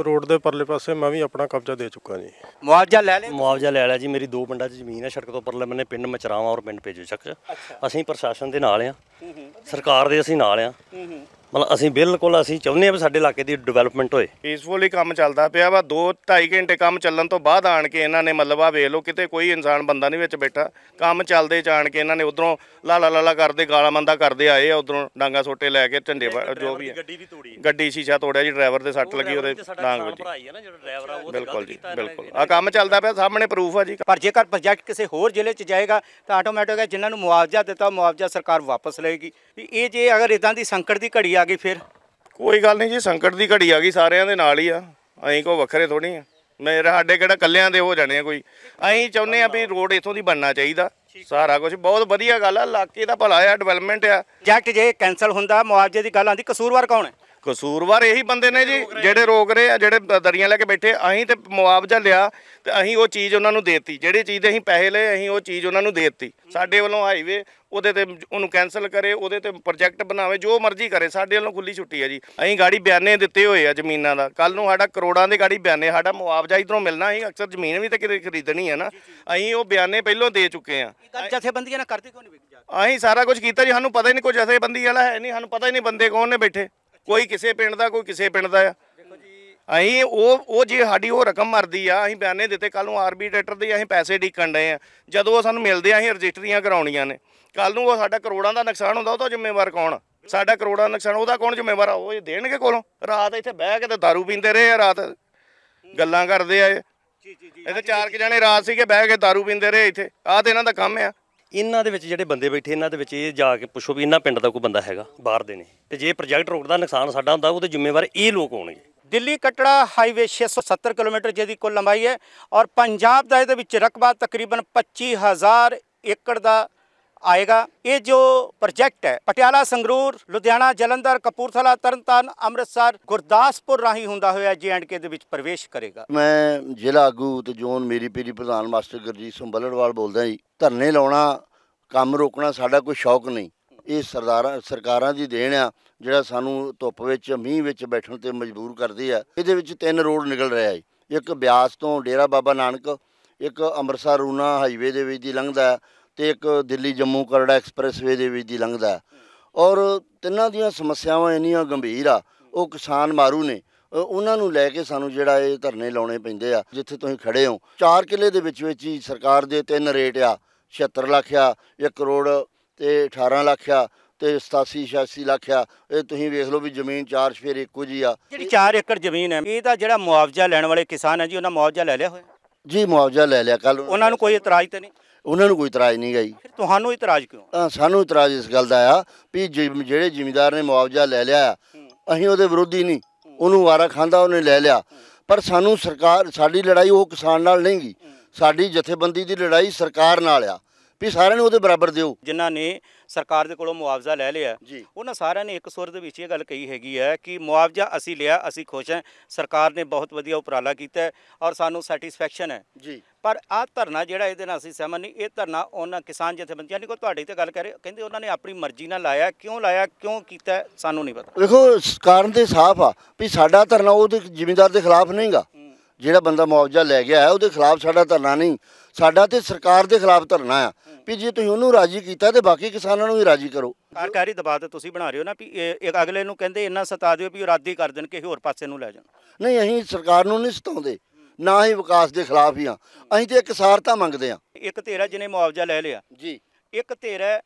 ਰੋਡ ਦੇ ਪਰਲੇ ਪਾਸੇ ਮੈਂ ਵੀ ਆਪਣਾ ਕਬਜ਼ਾ ਦੇ ਚੁੱਕਾ ਜੀ ਮੁਆਵਜ਼ਾ ਲੈ ਲੈ ਮੁਆਵਜ਼ਾ ਲੈ ਲੈ ਜੀ ਮੇਰੀ ਦੋ ਪਿੰਡਾਂ 'ਚ ਜ਼ਮੀਨ ਆ ਸੜਕ ਤੋਂ ਪਰਲੇ ਮੈਨੇ ਪਿੰਡ ਮਚਰਾਵਾਂ ਔਰ ਪਿੰਡ ਪੇਜੂ ਚੱਕ ਅਸੀਂ ਪ੍ਰਸ਼ਾਸਨ ਦੇ ਨਾਲ ਆ ਸਰਕਾਰ ਦੇ ਅਸੀਂ ਨਾਲ ਆ ਮਤਲਬ ਅਸੀਂ ਬਿਲਕੁਲ ਅਸੀਂ ਚਾਹੁੰਦੇ ਆ ਵੀ ਸਾਡੇ ਇਲਾਕੇ ਦੀ ਡਿਵੈਲਪਮੈਂਟ ਹੋਏ ਪੀਸਫੁਲੀ ਕੰਮ ਚੱਲਦਾ ਪਿਆ ਵਾ 2 2.5 ਘੰਟੇ ਕੰਮ ਚੱਲਣ ਤੋਂ ਬਾਅਦ ਆਣ ਕੇ ਇਹਨਾਂ ਨੇ ਮਤਲਬ ਆ ਵੇਖ ਲਓ ਕਿਤੇ ਕੋਈ ਇਨਸਾਨ ਬੰਦਾ ਨਹੀਂ ਵਿੱਚ ਬੈਠਾ ਕੰਮ ਚੱਲਦੇ ਜਾਣ ਕੇ ਇਹਨਾਂ ਨੇ ਉਧਰੋਂ ਲਾ ਲਾ ਲਾ ਕਰਦੇ ਗਾਲਾਂ ਮੰਦਾ ਕਰਦੇ ਆਏ ਆ ਉਧਰੋਂ ਡਾਂਗਾ ਸੋਟੇ ਲੈ ਕੇ ਝੰਡੇ ਜੋ ਵੀ ਗੱਡੀ ਦੀ ਤੋੜੀ ਗੱਡੀ ਸ਼ੀਸ਼ਾ ਤੋੜਿਆ ਜੀ ਡਰਾਈਵਰ ਦੇ ਸੱਟ ਲੱਗੀ ਉਹਦੇ ਡਾਂਗ ਵਿੱਚ ਬਿਲਕੁਲ ਜੀ ਬਿਲਕੁਲ ਆ ਕੰਮ ਚੱਲਦਾ ਪਿਆ ਸਾਹਮਣੇ ਪ੍ਰੂਫ ਆ ਜੀ ਪਰ ਜੇਕਰ ਪ੍ਰੋਜੈਕਟ ਕਿਸੇ ਹੋਰ ਜ਼ਿਲ੍ਹੇ 'ਚ ਜਾਏਗਾ ਤਾਂ ਆਟੋਮੈਟਿਕ ਜਿਨ੍ਹਾਂ ਨੂੰ ਮੁਆਵਜ਼ਾ ਦਿੱਤਾ ਮੁਆਵਜ਼ਾ ਸਰਕਾਰ ਵਾਪਸ ਲੈ ਰਹੇਗੀ ਵੀ ਇਹ ਜੇ ਅਗਰ ਇਦਾਂ ਦੀ ਸੰਕਟ ਦੀ ਘੜੀ ਆ ਗਈ ਫਿਰ ਕੋਈ ਗੱਲ ਨਹੀਂ ਜੀ ਸੰਕਟ ਦੀ ਘੜੀ ਆ ਗਈ ਸਾਰਿਆਂ ਦੇ ਨਾਲ ਹੀ ਆ ਐਂ ਕੋ ਵੱਖਰੇ ਥੋੜੀ ਆ ਮੇਰੇ ਸਾਡੇ ਕਿਹੜਾ ਕੱਲਿਆਂ ਦੇ ਹੋ ਜਾਣੇ ਆ ਕੋਈ ਅਸੀਂ ਚਾਹੁੰਦੇ ਆ ਵੀ ਰੋਡ ਇਥੋਂ ਦੀ ਬਣਨਾ ਚਾਹੀਦਾ ਸਾਰਾ ਕੁਝ ਬਹੁਤ ਵਧੀਆ ਗੱਲ ਆ ਇਲਾਕੇ ਦਾ ਭਲਾ ਆ ਡਿਵੈਲਪਮੈਂਟ ਆ ਜੱਟ ਜੇ ਕੈਨਸਲ ਹੁੰਦਾ ਮੁਆਵਜ਼ੇ ਦੀ ਗੱਲ ਆਂਦੀ ਕਸੂਰਵਾਰ ਕੌਣ ਹੈ ਕਸੂਰਵਾਰ ਇਹੀ ਬੰਦੇ ਨੇ ਜੀ ਜਿਹੜੇ ਰੋਗ ਰਹੇ ਆ ਜਿਹੜੇ ਦਰੀਆਂ ਲੈ ਕੇ ਬੈਠੇ ਅਸੀਂ ਤੇ ਮੁਆਵਜ਼ਾ ਲਿਆ ਤੇ ਅਸੀਂ ਉਹ ਚੀਜ਼ ਉਹਨਾਂ ਨੂੰ ਦੇਤੀ ਜਿਹੜੀ ਚੀਜ਼ ਦੇ ਅਸੀਂ ਪੈਸੇ ਲਏ ਅਸੀਂ ਉਹ ਚੀਜ਼ ਉਹਨਾਂ ਨੂੰ ਦੇਤੀ ਸਾਡੇ ਵੱਲੋਂ ਹਾਈਵੇ ਉਹਦੇ ਤੇ ਉਹਨੂੰ ਕੈਨਸਲ ਕਰੇ ਉਹਦੇ ਤੇ ਪ੍ਰੋਜੈਕਟ ਬਣਾਵੇ ਜੋ ਮਰਜ਼ੀ ਕਰੇ ਸਾਡੇ ਵੱਲੋਂ ਖੁੱਲੀ ਛੁੱਟੀ ਹੈ ਜੀ ਅਸੀਂ ਗਾੜੀ ਬਿਆਨੇ ਦਿੱਤੇ ਹੋਏ ਆ ਜ਼ਮੀਨਾਂ ਦਾ ਕੱਲ ਨੂੰ ਸਾਡਾ ਕਰੋੜਾਂ ਦੇ ਗਾੜੀ ਬਿਆਨੇ ਸਾਡਾ ਮੁਆਵਜ਼ਾ ਇਧਰੋਂ ਮਿਲਣਾ ਹੈ ਅਕਸਰ ਜ਼ਮੀਨ ਵੀ ਤਾਂ ਕਿਤੇ ਖਰੀਦਣੀ ਹੈ ਨਾ ਅਸੀਂ ਉਹ ਬਿਆਨੇ ਪਹਿਲਾਂ ਦੇ ਚੁੱਕੇ ਆ ਜਥੇਬੰਦੀਆਂ ਨਾ ਕਰਦੇ ਕਿਉਂ ਨਹੀਂ ਅਸੀਂ ਸਾਰਾ ਕੁਝ ਕੀਤਾ ਜੀ ਸਾਨੂੰ ਪਤਾ ਹੀ ਨਹੀਂ ਕੋਈ ਜਥੇਬੰਦੀ ਵਾਲਾ ਹੈ ਨਹੀਂ ਸਾਨੂੰ ਪਤਾ ਹੀ ਨਹੀਂ ਬੰਦੇ ਕੌਣ ਨੇ ਬੈਠੇ ਕੋਈ ਕਿਸੇ ਪਿੰਡ ਦਾ ਕੋਈ ਕਿਸੇ ਪਿੰਡ ਦਾ ਆ ਅਸੀਂ ਉਹ ਉਹ ਜੇ ਸਾਡੀ ਉਹ ਰਕਮ ਮਰਦੀ ਆ ਅਸੀਂ ਬਿਆਨੇ ਦਿੱਤੇ ਕੱਲ ਨੂੰ ਆਰਬੀਟਰੇਟਰ ਦੇ ਅਸੀਂ ਪੈਸੇ ਡੀਕਣ ਡਏ ਆ ਜਦੋਂ ਉਹ ਸਾਨੂੰ ਮਿਲਦੇ ਆ ਅਸੀਂ ਰਜਿਸਟਰੀਆਂ ਕਰਾਉਣੀਆਂ ਨੇ ਕੱਲ ਨੂੰ ਉਹ ਸਾਡਾ ਕਰੋੜਾਂ ਦਾ ਨੁਕਸਾਨ ਹੁੰਦਾ ਉਹਦਾ ਜ਼ਿੰਮੇਵਾਰ ਕੌਣ ਸਾਡਾ ਕਰੋੜਾਂ ਨੁਕਸਾਨ ਉਹਦਾ ਕੌਣ ਜ਼ਿੰਮੇਵਾਰ ਆ ਉਹ ਇਹ ਦੇਣਗੇ ਕੋਲੋਂ ਰਾਤ ਇੱਥੇ ਬਹਿ ਕੇ ਤੇ दारू ਪੀਂਦੇ ਰਹੇ ਆ ਰਾਤ ਗੱਲਾਂ ਕਰਦੇ ਆ ਜੀ ਜੀ ਜੀ ਇੱਥੇ ਚਾਰ ਕਿ ਜਾਣੇ ਰਾਤ ਸੀਗੇ ਬਹਿ ਕੇ दारू ਪੀਂਦੇ ਰਹੇ ਇੱਥੇ ਆ ਤੇ ਇਹਨਾਂ ਦਾ ਕੰਮ ਆ ਇਹਨਾਂ ਦੇ ਵਿੱਚ ਜਿਹੜੇ ਬੰਦੇ ਬੈਠੇ ਇਹਨਾਂ ਦੇ ਵਿੱਚ ਇਹ ਜਾ ਕੇ ਪੁੱਛੋ ਵੀ ਇਹਨਾਂ ਪਿੰਡ ਦਾ ਕੋਈ ਬੰਦਾ ਹੈਗਾ ਬਾਹਰ ਦੇ ਨੇ ਤੇ ਜੇ ਪ੍ਰੋਜੈਕਟ ਰੋਡ ਦਾ ਨੁਕਸਾਨ ਸਾਡਾ ਹੁੰਦਾ ਉਹਦੇ ਜ਼ਿੰਮੇਵਾਰ ਇਹ ਲੋਕ ਹੋਣਗੇ ਦਿੱਲੀ ਕਟੜਾ ਹਾਈਵੇ 670 ਕਿਲੋਮੀਟਰ ਜਿਹਦੀ ਕੁੱਲ ਲੰਬਾਈ ਹੈ ਔਰ ਪੰਜਾਬ ਦਾ ਇਹਦੇ ਵਿੱਚ ਰਕਬਾ ਤਕਰੀਬਨ 25000 ਏਕੜ ਦਾ ਆਏਗਾ ਇਹ ਜੋ ਪ੍ਰੋਜੈਕਟ ਹੈ ਪਟਿਆਲਾ ਸੰਗਰੂਰ ਲੁਧਿਆਣਾ ਜਲੰਧਰ ਕਪੂਰਥਲਾ ਤਰਨਤਾਰਨ ਅੰਮ੍ਰਿਤਸਰ ਗੁਰਦਾਸਪੁਰ ਰਾਹੀ ਹੁੰਦਾ ਹੋਇਆ ਕੇ ਦੇ ਵਿੱਚ ਪ੍ਰਵੇਸ਼ ਕਰੇਗਾ ਮੈਂ ਜ਼ਿਲ੍ਹਾ ਆਗੂ ਤੇ ਜ਼ੋਨ ਮੇਰੀ ਪੀਰੀ ਪ੍ਰਧਾਨ ਮਾਸਟਰ ਗੁਰਜੀਤ ਸਿੰਘ ਬੱਲੜਵਾਲ ਬੋਲਦਾ ਜੀ ਧਰਨੇ ਲਾਉਣਾ ਕੰਮ ਰੋਕਣਾ ਸਾਡਾ ਕੋਈ ਸ਼ੌਕ ਨਹੀਂ ਇਹ ਸਰਦਾਰਾਂ ਸਰਕਾਰਾਂ ਦੀ ਦੇਣ ਆ ਜਿਹੜਾ ਸਾਨੂੰ ਧੁੱਪ ਵਿੱਚ ਮੀਂਹ ਵਿੱਚ ਬੈਠਣ ਤੇ ਮਜਬੂਰ ਕਰਦੀ ਆ ਇਹਦੇ ਵਿੱਚ ਤਿੰਨ ਰੋਡ ਨਿਕਲ ਰਿਹਾ ਹੈ ਇੱਕ ਬਿਆਸ ਤੋਂ ਡੇਰਾ ਬਾਬਾ ਨਾਨਕ ਇੱਕ ਅੰਮ੍ਰਿਤਸਰ ਰੂਨਾ ਹਾਈਵੇ ਦੇ ਵਿੱਚ ਦੀ ਲੰਘਦਾ ਤੇ ਇੱਕ ਦਿੱਲੀ ਜੰਮੂ ਕਰੜਾ ਐਕਸਪ੍ਰੈਸਵੇ ਦੇ ਵਿੱਚ ਦੀ ਲੰਘਦਾ ਔਰ ਤਿੰਨਾਂ ਦੀਆਂ ਸਮੱਸਿਆਵਾਂ ਇੰਨੀਆਂ ਗੰਭੀਰ ਆ ਉਹ ਕਿਸਾਨ ਮਾਰੂ ਨੇ ਉਹਨਾਂ ਨੂੰ ਲੈ ਕੇ ਸਾਨੂੰ ਜਿਹੜਾ ਇਹ ਧਰਨੇ ਲਾਉਣੇ ਪੈਂਦੇ ਆ ਜਿੱਥੇ ਤੁਸੀਂ ਖੜੇ ਹੋ 4 ਕਿੱਲੇ ਦੇ ਵਿੱਚ ਵਿੱਚ ਹੀ ਸਰਕਾਰ ਦੇ ਤਿੰਨ ਰੇਟ ਆ 76 ਲੱਖ ਆ 1 ਕਰੋੜ ਤੇ 18 ਲੱਖ ਆ ਤੇ 87 86 ਲੱਖ ਆ ਇਹ ਤੁਸੀਂ ਵੇਖ ਲਓ ਵੀ ਜ਼ਮੀਨ ਚਾਰ ਸ਼ਫੇਰ ਇੱਕੋ ਜੀ ਆ ਜਿਹੜੀ 4 ਏਕੜ ਜ਼ਮੀਨ ਹੈ ਇਹ ਤਾਂ ਜਿਹੜਾ ਮੁਆਵਜ਼ਾ ਲੈਣ ਵਾਲੇ ਕਿਸਾਨ ਹੈ ਜੀ ਉਹਨਾਂ ਮੁਆਵਜ਼ਾ ਲੈ ਲਿਆ ਹੋਇਆ ਜੀ ਮੁਆਵਜ਼ਾ ਲੈ ਲਿਆ ਕੱਲ ਉਹਨਾਂ ਨੂੰ ਕੋਈ ਇਤਰਾਜ਼ ਤੇ ਨਹੀਂ ਉਹਨਾਂ ਨੂੰ ਕੋਈ ਇਤਰਾਜ਼ ਨਹੀਂ ਗਈ ਫਿਰ ਤੁਹਾਨੂੰ ਇਤਰਾਜ਼ ਕਿਉਂ ਆ ਸਾਨੂੰ ਇਤਰਾਜ਼ ਇਸ ਗੱਲ ਦਾ ਆ ਵੀ ਜਿਹੜੇ ਜ਼ਿਮੀਂਦਾਰ ਨੇ ਮੁਆਵਜ਼ਾ ਲੈ ਲਿਆ ਆ, ਅਸੀਂ ਉਹਦੇ ਵਿਰੋਧੀ ਨਹੀਂ ਉਹਨੂੰ ਵਾਰਾ ਖਾਂਦਾ ਉਹਨੇ ਲੈ ਲਿਆ ਪਰ ਸਾਨੂੰ ਸਰਕਾਰ ਸਾਡੀ ਲੜਾਈ ਉਹ ਕਿਸਾਨ ਨਾਲ ਨਹੀਂ ਗਈ ਸਾਡੀ ਜਥੇਬੰਦੀ ਦੀ ਲੜਾਈ ਸਰਕਾਰ ਨਾਲ ਆ ਵੀ ਸਾਰਿਆਂ ਨੂੰ ਉਹਦੇ ਬਰਾਬਰ ਦਿਓ ਜਿਨ੍ਹਾਂ ਨੇ ਸਰਕਾਰ ਦੇ ਕੋਲੋਂ ਮੁਆਵਜ਼ਾ ਲੈ ਲਿਆ ਉਹਨਾਂ ਸਾਰਿਆਂ ਨੇ ਇੱਕ ਸੁਰ ਦੇ ਵਿੱਚ ਇਹ ਗੱਲ ਕਹੀ ਹੈਗੀ ਹੈ ਕਿ ਮੁਆਵਜ਼ਾ ਅਸੀਂ ਲਿਆ ਅਸੀਂ ਖੁਸ਼ ਹਾਂ ਸਰਕਾਰ ਨੇ ਬਹੁਤ ਵਧੀਆ ਉਪਰਾਲਾ ਕੀਤਾ ਔਰ ਸਾਨੂੰ ਸੈਟੀਸਫੈਕਸ਼ਨ ਹੈ ਜੀ ਪਰ ਆ ਧਰਨਾ ਜਿਹੜਾ ਇਹਦੇ ਨਾਲ ਅਸੀਂ ਸਹਿਮਤ ਨਹੀਂ ਇਹ ਧਰਨਾ ਉਹਨਾਂ ਕਿਸਾਨ ਜਥੇਬੰਦੀਆਂ ਨੇ ਕੋ ਤੁਹਾਡੀ ਤੇ ਗੱਲ ਕਰ ਰਹੇ ਕਹਿੰਦੇ ਉਹਨਾਂ ਨੇ ਆਪਣੀ ਮਰਜ਼ੀ ਨਾਲ ਲਾਇਆ ਕਿਉਂ ਲਾਇਆ ਕਿਉਂ ਕੀਤਾ ਸਾਨੂੰ ਨਹੀਂ ਪਤਾ ਦੇਖੋ ਕਾਰਨ ਤੇ ਸਾਫ਼ ਆ ਵੀ ਸਾਡਾ ਧਰਨਾ ਉਹ ਜ਼ਿਮੀਂਦਾਰ ਦੇ ਖਿਲਾਫ ਨਹੀਂਗਾ ਜਿਹੜਾ ਬੰਦਾ ਮੁਆਵਜ਼ਾ ਲੈ ਗਿਆ ਹੈ ਉਹਦੇ ਖਿਲਾਫ ਸਾਡਾ ਧਰਨਾ ਨਹੀਂ ਸਾਡਾ ਤੇ ਸਰਕਾਰ ਦੇ ਖਿਲਾਫ ਧਰਨਾ ਆ ਵੀ ਜੇ ਤੁਸੀਂ ਉਹਨੂੰ ਰਾਜੀ ਕੀਤਾ ਤੇ ਬਾਕੀ ਕਿਸਾਨਾਂ ਨੂੰ ਵੀ ਰਾਜੀ ਕਰੋ ਸਰਕਾਰੀ ਦਬਾਅ ਤੇ ਤੁਸੀਂ ਬਣਾ ਰਹੇ ਹੋ ਨਾ ਵੀ ਅਗਲੇ ਨੂੰ ਕਹਿੰਦੇ ਇੰਨਾ ਸਤਾ ਦਿਓ ਵੀ ਰਾਦੀ ਕਰ ਦੇਣ ਕਿ ਹੋਰ ਪਾਸੇ ਨੂੰ ਲੈ ਜਾਣ ਨਹੀਂ ਅਸੀਂ ਸਰਕਾਰ ਨੂੰ ਨਹੀਂ ਸਤਾਉਂਦੇ ਨਾ ਹੀ ਵਿਕਾਸ ਦੇ ਖਿਲਾਫ ਹੀ ਆ ਅਸੀਂ ਤੇ ਇੱਕ ਸਾਰਤਾ ਮੰਗਦੇ ਆ ਇੱਕ ਧੇਰਾ ਜਿਹਨੇ ਮੁਆਵਜ਼ਾ ਲੈ ਲਿਆ ਜੀ ਇੱਕ ਧੇਰਾ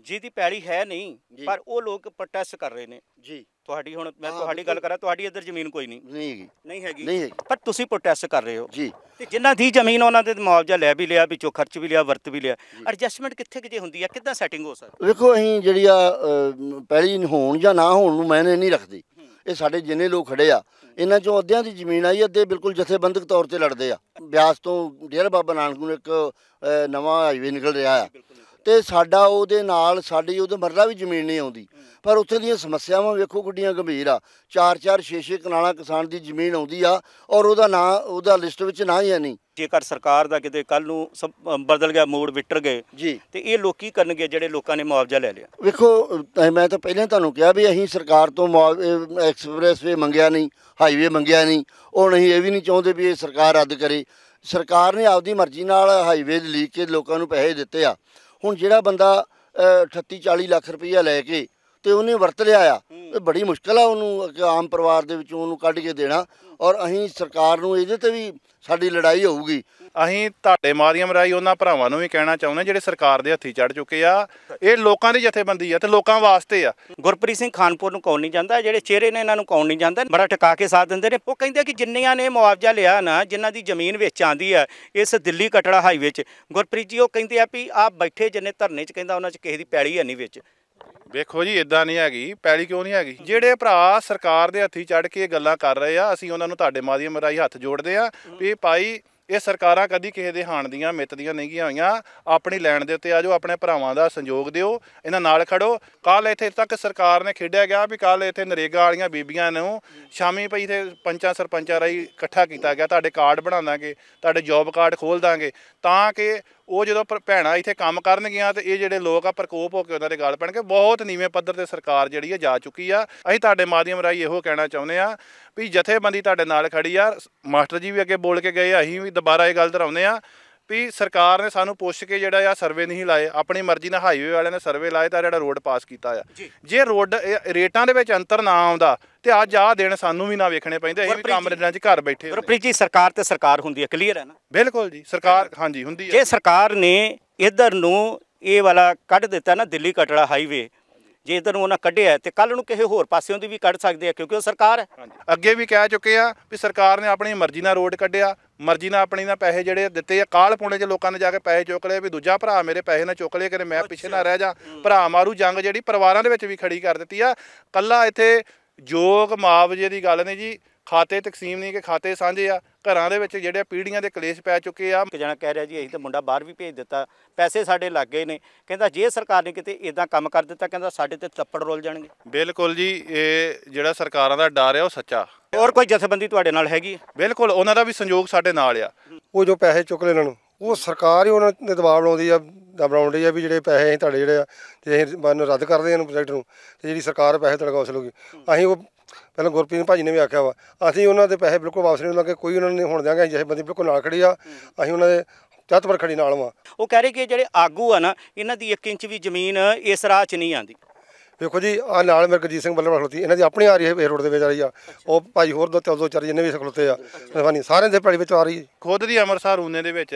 ਜਿਹਦੀ ਪੈਲੀ ਹੈ ਨਹੀਂ ਪਰ ਉਹ ਲੋਕ ਪ੍ਰੋਟੈਸਟ ਕਰ ਰਹੇ ਨੇ ਜੀ ਤੁਹਾਡੀ ਹੁਣ ਮੈਂ ਤੁਹਾਡੀ ਗੱਲ ਕਰਾਂ ਤੁਹਾਡੀ ਇੱਧਰ ਜ਼ਮੀਨ ਕੋਈ ਨਹੀਂ ਨਹੀਂ ਹੈਗੀ ਨਹੀਂ ਹੈਗੀ ਨਹੀਂ ਹੈਗੀ। ਪਰ ਤੁਸੀਂ ਪ੍ਰੋਟੈਸਟ ਕਰ ਰਹੇ ਹੋ ਜੀ ਤੇ ਜਿਨ੍ਹਾਂ ਦੀ ਜ਼ਮੀਨ ਉਹਨਾਂ ਦੇ ਮੁਆਵਜ਼ਾ ਲੈ ਵੀ ਲਿਆ ਵਿੱਚੋਂ ਖਰਚ ਵੀ ਲਿਆ ਵਰਤ ਵੀ ਲਿਆ ਐਡਜਸਟਮੈਂਟ ਕਿੱਥੇ ਕਿਤੇ ਹੁੰਦੀ ਹੈ ਕਿੱਦਾਂ ਸੈਟਿੰਗ ਹੋ ਸਕਦੀ ਵੇਖੋ ਅਸੀਂ ਜਿਹੜੀ ਆ ਪਹਿਲੀ ਹੋਣ ਜਾਂ ਨਾ ਹੋਣ ਨੂੰ ਮੈਨੇ ਨਹੀਂ ਰੱਖਦੀ ਇਹ ਸਾਡੇ ਜਿੰਨੇ ਲੋਕ ਖੜੇ ਆ ਇਹਨਾਂ ਚੋਂ ਅੱਧਿਆਂ ਦੀ ਜ਼ਮੀਨ ਆਈ ਅੱਧੇ ਬਿਲਕੁਲ ਜਥੇਬੰਦਕ ਤੌਰ ਤੇ ਲੜਦੇ ਆ ਬਿਆਸ ਤੋਂ ਡੇਰ ਬਾਬਾ ਨਾਨਕ ਨੂੰ ਇੱਕ ਨਵਾਂ ਹਾਈਵੇ ਨਿਕਲ ਰਿਹਾ ਆ ਬਿਲਕੁਲ ਤੇ ਸਾਡਾ ਉਹਦੇ ਨਾਲ ਸਾਡੀ ਉਹਦੇ ਮਰਲਾ ਵੀ ਜ਼ਮੀਨ ਨਹੀਂ ਆਉਂਦੀ ਪਰ ਉੱਥੇ ਦੀਆਂ ਸਮੱਸਿਆਵਾਂ ਵੇਖੋ ਗੱਡੀਆਂ ਗੰਭੀਰ ਆ ਚਾਰ ਚਾਰ ਛੇ ਛੇ ਕਨਾਲਾਂ ਕਿਸਾਨ ਦੀ ਜ਼ਮੀਨ ਆਉਂਦੀ ਆ ਔਰ ਉਹਦਾ ਨਾਂ ਉਹਦਾ ਲਿਸਟ ਵਿੱਚ ਨਾਂ ਹੀ ਨਹੀਂ ਜੇਕਰ ਸਰਕਾਰ ਦਾ ਕਿਤੇ ਕੱਲ ਨੂੰ ਸਭ ਬਦਲ ਗਿਆ ਮੋੜ ਵਿਟਰ ਗਏ ਜੀ ਤੇ ਇਹ ਲੋਕ ਕੀ ਕਰਨਗੇ ਜਿਹੜੇ ਲੋਕਾਂ ਨੇ ਮੁਆਵਜ਼ਾ ਲੈ ਲਿਆ ਵੇਖੋ ਮੈਂ ਤਾਂ ਪਹਿਲਾਂ ਤੁਹਾਨੂੰ ਕਿਹਾ ਵੀ ਅਸੀਂ ਸਰਕਾਰ ਤੋਂ ਐਕਸਪ੍ਰੈਸਵੇ ਮੰਗਿਆ ਨਹੀਂ ਹਾਈਵੇ ਮੰਗਿਆ ਨਹੀਂ ਉਹ ਨਹੀਂ ਇਹ ਵੀ ਨਹੀਂ ਚਾਹੁੰਦੇ ਵੀ ਇਹ ਸਰਕਾਰ ਰੱਦ ਕਰੇ ਸਰਕਾਰ ਨੇ ਆਪਦੀ ਮਰਜ਼ੀ ਨਾਲ ਹਾਈਵੇ ਲੀਕ ਕੇ ਲੋਕਾਂ ਨੂੰ ਪੈਸੇ ਦਿੱਤੇ ਆ ਹੁਣ ਜਿਹੜਾ ਬੰਦਾ 38 40 ਲੱਖ ਰੁਪਈਆ ਲੈ ਕੇ ਤੇ ਉਹਨੇ ਵਰਤ ਲਿਆ ਆ ਇਹ ਬੜੀ ਮੁਸ਼ਕਲ ਆ ਉਹਨੂੰ ਆਮ ਪਰਿਵਾਰ ਦੇ ਵਿੱਚੋਂ ਉਹਨੂੰ ਕੱਢ ਕੇ ਦੇਣਾ ਔਰ ਅਸੀਂ ਸਰਕਾਰ ਨੂੰ ਇਹਦੇ ਤੇ ਵੀ ਸਾਡੀ ਲੜਾਈ ਹੋਊਗੀ ਅਸੀਂ ਤੁਹਾਡੇ ਮਾਧਿਅਮ ਰਾਈ ਉਹਨਾਂ ਭਰਾਵਾਂ ਨੂੰ ਵੀ ਕਹਿਣਾ ਚਾਹੁੰਦੇ ਜਿਹੜੇ ਸਰਕਾਰ ਦੇ ਹੱਥੀ ਚੜ ਚੁੱਕੇ ਆ ਇਹ ਲੋਕਾਂ ਦੀ ਜਥੇਬੰਦੀ ਆ ਤੇ ਲੋਕਾਂ ਵਾਸਤੇ ਆ ਗੁਰਪ੍ਰੀਤ ਸਿੰਘ ਖਾਨਪੁਰ ਨੂੰ ਕੌਣ ਨਹੀਂ ਜਾਂਦਾ ਜਿਹੜੇ ਚਿਹਰੇ ਨੇ ਇਹਨਾਂ ਨੂੰ ਕੌਣ ਨਹੀਂ ਜਾਂਦਾ ਬੜਾ ਟਿਕਾ ਕੇ ਸਾਥ ਦਿੰਦੇ ਨੇ ਉਹ ਕਹਿੰਦੇ ਕਿ ਜਿੰਨਿਆਂ ਨੇ ਮੁਆਵਜ਼ਾ ਲਿਆ ਨਾ ਜਿਨ੍ਹਾਂ ਦੀ ਜ਼ਮੀਨ ਵਿੱਚ ਆਂਦੀ ਆ ਇਸ ਦਿੱਲੀ ਕਟੜਾ ਹਾਈਵੇ 'ਚ ਗੁਰਪ੍ਰੀਤ ਜੀ ਉਹ ਕਹਿੰਦੇ ਆ ਵੀ ਆਪ ਬੈਠੇ ਜਿੰਨੇ ਧਰਨੇ 'ਚ ਕਹਿੰਦਾ ਉਹਨਾਂ 'ਚ ਕਿਸੇ ਦੀ ਪੈੜੀ ਹੈ ਨਹੀਂ ਵਿੱਚ ਵੇਖੋ ਜੀ ਇਦਾਂ ਨਹੀਂ ਹੈਗੀ ਪੈਲੀ ਕਿਉਂ ਨਹੀਂ ਹੈਗੀ ਜਿਹੜੇ ਭਰਾ ਸਰਕਾਰ ਦੇ ਹੱਥੀ ਚੜ ਕੇ ਗੱਲਾਂ ਕਰ ਰਹੇ ਆ ਅਸੀਂ ਉਹਨਾਂ ਨੂੰ ਤੁਹਾਡੇ ਮਾਧਿਅਮ ਰਾਹੀਂ ਹੱਥ ਜੋੜਦੇ ਆ ਵੀ ਭਾਈ ਇਹ ਸਰਕਾਰਾਂ ਕਦੀ ਕਿਸੇ ਦੇ ਹਾਣ ਦੀਆਂ ਮਿੱਤ ਦੀਆਂ ਨਹੀਂ ਗਈਆਂ ਹੋਈਆਂ ਆਪਣੀ ਲੈਣ ਦੇ ਉੱਤੇ ਆਜੋ ਆਪਣੇ ਭਰਾਵਾਂ ਦਾ ਸੰਯੋਗ ਦਿਓ ਇਹਨਾਂ ਨਾਲ ਖੜੋ ਕੱਲ ਇੱਥੇ ਤੱਕ ਸਰਕਾਰ ਨੇ ਖੇਡਿਆ ਗਿਆ ਵੀ ਕੱਲ ਇੱਥੇ ਨਰੇਗਾ ਵਾਲੀਆਂ ਬੀਬੀਆਂ ਨੂੰ ਸ਼ਾਮੀ ਪਈ ਤੇ ਪੰਚਾਂ ਸਰਪੰਚਾਂ ਰਾਈ ਇਕੱਠਾ ਕੀਤਾ ਗਿਆ ਤੁਹਾਡੇ ਕਾਰਡ ਬਣਾਵਾਂਗੇ ਤੁਹਾਡੇ ਜੌਬ ਕਾਰਡ ਖੋਲ ਦਾਂਗੇ ਤਾਂ ਕਿ ਉਹ ਜਦੋਂ ਭੈਣਾ ਇੱਥੇ ਕੰਮ ਕਰਨ ਗਿਆ ਤੇ ਇਹ ਜਿਹੜੇ ਲੋਕ ਆ ਪ੍ਰਕੋਪ ਹੋ ਕੇ ਉਹਨਾਂ ਦੇ ਗਾਲ ਪੈਣਗੇ ਬਹੁਤ ਨੀਵੇਂ ਪੱਧਰ ਤੇ ਸਰਕਾਰ ਜਿਹੜੀ ਆ ਜਾ ਚੁੱਕੀ ਆ ਅਸੀਂ ਤੁਹਾਡੇ ਮਾਧਿਅਮ ਰਾਹੀਂ ਇਹੋ ਕਹਿਣਾ ਚਾਹੁੰਦੇ ਆ ਵੀ ਜਥੇਬੰਦੀ ਤੁਹਾਡੇ ਨਾਲ ਖੜੀ ਆ ਮਾਸਟਰ ਜੀ ਵੀ ਅੱਗੇ ਬੋਲ ਕੇ ਗਏ ਅਸੀਂ ਵੀ ਦੁਬਾਰਾ ਇਹ ਗੱਲ ਦਰਾਉਂਦੇ ਆ ਵੀ ਸਰਕਾਰ ਨੇ ਸਾਨੂੰ ਪੁੱਛ ਕੇ ਜਿਹੜਾ ਆ ਸਰਵੇ ਨਹੀਂ ਲਾਏ ਆਪਣੀ ਮਰਜ਼ੀ ਨਾਲ ਹਾਈਵੇ ਵਾਲਿਆਂ ਨੇ ਸਰਵੇ ਲਾਏ ਤਾਂ ਜਿਹੜਾ ਰੋਡ ਪਾਸ ਕੀਤਾ ਆ ਜੇ ਰੋਡ ਰੇਟਾਂ ਦੇ ਵਿੱਚ ਅੰਤਰ ਨਾ ਆਉਂਦਾ ਤੇ ਅੱਜ ਆਹ ਦਿਨ ਸਾਨੂੰ ਵੀ ਨਾ ਵੇਖਣੇ ਪੈਂਦੇ ਅਸੀਂ ਵੀ ਕਮਰਿਆਂ 'ਚ ਘਰ ਬੈਠੇ ਗੁਰਪ੍ਰੀਤ ਜੀ ਸਰਕਾਰ ਤੇ ਸਰਕਾਰ ਹੁੰਦੀ ਹੈ ਕਲੀਅਰ ਹੈ ਨਾ ਬਿਲਕੁਲ ਜੀ ਸਰਕਾਰ ਹਾਂਜੀ ਹੁੰਦੀ ਹੈ ਜੇ ਸਰਕਾਰ ਨੇ ਇਧਰ ਨੂੰ ਇਹ ਵਾਲਾ ਕੱਢ ਦਿੱਤਾ ਨਾ ਦਿੱਲੀ ਕਟੜਾ ਹਾਈਵੇ ਜੇ ਇਧਰ ਨੂੰ ਉਹਨਾਂ ਕੱਢਿਆ ਤੇ ਕੱਲ ਨੂੰ ਕਿਸੇ ਹੋਰ ਪਾਸਿਓਂ ਦੀ ਵੀ ਕੱਢ ਸਕਦੇ ਆ ਕਿਉਂਕਿ ਉਹ ਸਰਕਾਰ ਹੈ ਅੱਗੇ ਵੀ ਕਹਿ ਚੁੱਕੇ ਆ ਵੀ ਸਰਕਾਰ ਨੇ ਆਪਣੀ ਮਰਜ਼ੀ ਨਾਲ ਰੋਡ ਕੱਢਿਆ ਮਰਜ਼ੀ ਨਾਲ ਆਪਣੀ ਨਾਲ ਪੈਸੇ ਜਿਹੜੇ ਦਿੱਤੇ ਆ ਕਾਲ ਪੁਣੇ 'ਚ ਲੋਕਾਂ ਨੇ ਜਾ ਕੇ ਪੈਸੇ ਚੁੱਕ ਲਏ ਵੀ ਦੂਜਾ ਭਰਾ ਮੇਰੇ ਪੈਸੇ ਨਾ ਚੁੱਕ ਲਏ ਕਿਤੇ ਮੈਂ ਪਿੱਛੇ ਨਾ ਰਹਿ ਜਾ ਭਰਾ ਮਾਰੂ ਜੰਗ ਜਿਹੜੀ ਪਰਿਵਾਰਾਂ ਦੇ ਵਿੱਚ ਵੀ ਖੜੀ ਕਰ ਦਿੱਤੀ ਆ ਕੱਲਾ ਇੱਥੇ ਜੋਗ ਮਾਵਜੇ ਦੀ ਗੱਲ ਨਹੀਂ ਜੀ ਖਾਤੇ ਤਕਸੀਮ ਨਹੀਂ ਕਿ ਖਾਤੇ ਸਾਂਝੇ ਆ ਘਰਾਂ ਦੇ ਵਿੱਚ ਜਿਹੜੇ ਪੀੜੀਆਂ ਦੇ ਕਲੇਸ਼ ਪੈ ਚੁੱਕੇ ਆ ਕਿ ਜਣਾ ਕਹਿ ਰਿਹਾ ਜੀ ਅਸੀਂ ਤਾਂ ਮੁੰਡਾ ਬਾਹਰ ਵੀ ਭੇਜ ਦਿੱਤਾ ਪੈਸੇ ਸਾਡੇ ਲੱਗ ਗਏ ਨੇ ਕਹਿੰਦਾ ਜੇ ਸਰਕਾਰ ਨੇ ਕਿਤੇ ਇਦਾਂ ਕੰਮ ਕਰ ਦਿੱਤਾ ਕਹਿੰਦਾ ਸਾਡੇ ਤੇ ਤੱਪੜ ਰੋਲ ਜਾਣਗੇ ਬਿਲਕੁਲ ਜੀ ਇਹ ਜਿਹੜਾ ਸਰਕਾਰਾਂ ਦਾ ਡਰ ਆ ਉਹ ਸੱਚਾ ਹੋਰ ਕੋਈ ਜਥੇਬੰਦੀ ਤੁਹਾਡੇ ਨਾਲ ਹੈਗੀ ਬਿਲਕੁਲ ਉਹਨਾਂ ਦਾ ਵੀ ਸੰਯੋਗ ਸਾਡੇ ਨਾਲ ਆ ਉਹ ਜੋ ਪੈਸੇ ਚੁੱਕ ਲੈਣ ਨੂੰ ਉਹ ਸਰਕਾਰ ਹੀ ਉਹਨਾਂ ਦੇ ਦਬਾਅ ਬਣਾਉਂਦੀ ਆ ਬਣਾਉਣ ਲਈ ਆ ਵੀ ਜਿਹੜੇ ਪੈਸੇ ਅਸੀਂ ਤੁਹਾਡੇ ਜਿਹੜੇ ਆ ਤੇ ਅਸੀਂ ਬੰਨ ਰੱਦ ਕਰਦੇ ਹਾਂ ਪ੍ਰੋਜੈਕਟ ਨੂੰ ਤੇ ਜਿਹੜੀ ਸਰਕਾਰ ਪੈਸੇ ਤੜਕਾ ਲੋਗੀ ਅਸੀਂ ਉਹ ਪਹਿਲਾਂ ਗੁਰਪ੍ਰੀਤ ਭਾਜੀ ਨੇ ਵੀ ਆਖਿਆ ਵਾ ਅਸੀਂ ਉਹਨਾਂ ਦੇ ਪੈਸੇ ਬਿਲਕੁਲ ਵਾਪਸ ਨਹੀਂ ਲਾਂਗੇ ਕੋਈ ਉਹਨਾਂ ਨੇ ਹੁਣ ਦਿਆਂਗੇ ਅਸੀਂ ਬੰਦੇ ਬਿਲਕੁਲ ਨਾਲ ਖੜੀ ਆ ਅਸੀਂ ਉਹਨਾਂ ਦੇ ਚੱਤ ਪਰ ਖੜੀ ਨਾਲ ਵਾ ਉਹ ਕਹਿ ਰਹੇ ਕਿ ਜਿਹੜੇ ਆਗੂ ਆ ਨਾ ਇਹਨਾਂ ਦੀ 1 ਇੰਚ ਵੀ ਜ਼ਮੀਨ ਇਸ ਰਾਹ 'ਚ ਨਹੀਂ ਆਂਦੀ ਵੇਖੋ ਜੀ ਆ ਨਾਲ ਮੇਰੇ ਗਜੀਤ ਸਿੰਘ ਬੱਲੇ ਖਲੋਤੀ ਇਹਨਾਂ ਦੀ ਆਪਣੀ ਆ ਰਹੀ ਹੈ ਰੋਡ ਦੇ ਵਿੱਚ ਆ ਰਹੀ ਆ ਉਹ ਭਾਈ ਹੋਰ ਦੋ ਤੇ ਦੋ ਚਾਰ ਜਿੰਨੇ ਵੀ ਖਲੋਤੇ ਆ ਰਵਾਨੀ ਸਾਰਿਆਂ ਦੇ ਪੜੀ ਵਿੱਚ ਆ ਰਹੀ ਖੁਦ ਦੀ ਅੰਮ੍ਰਿਤਸਰ ਰੂਨੇ ਦੇ ਵਿੱਚ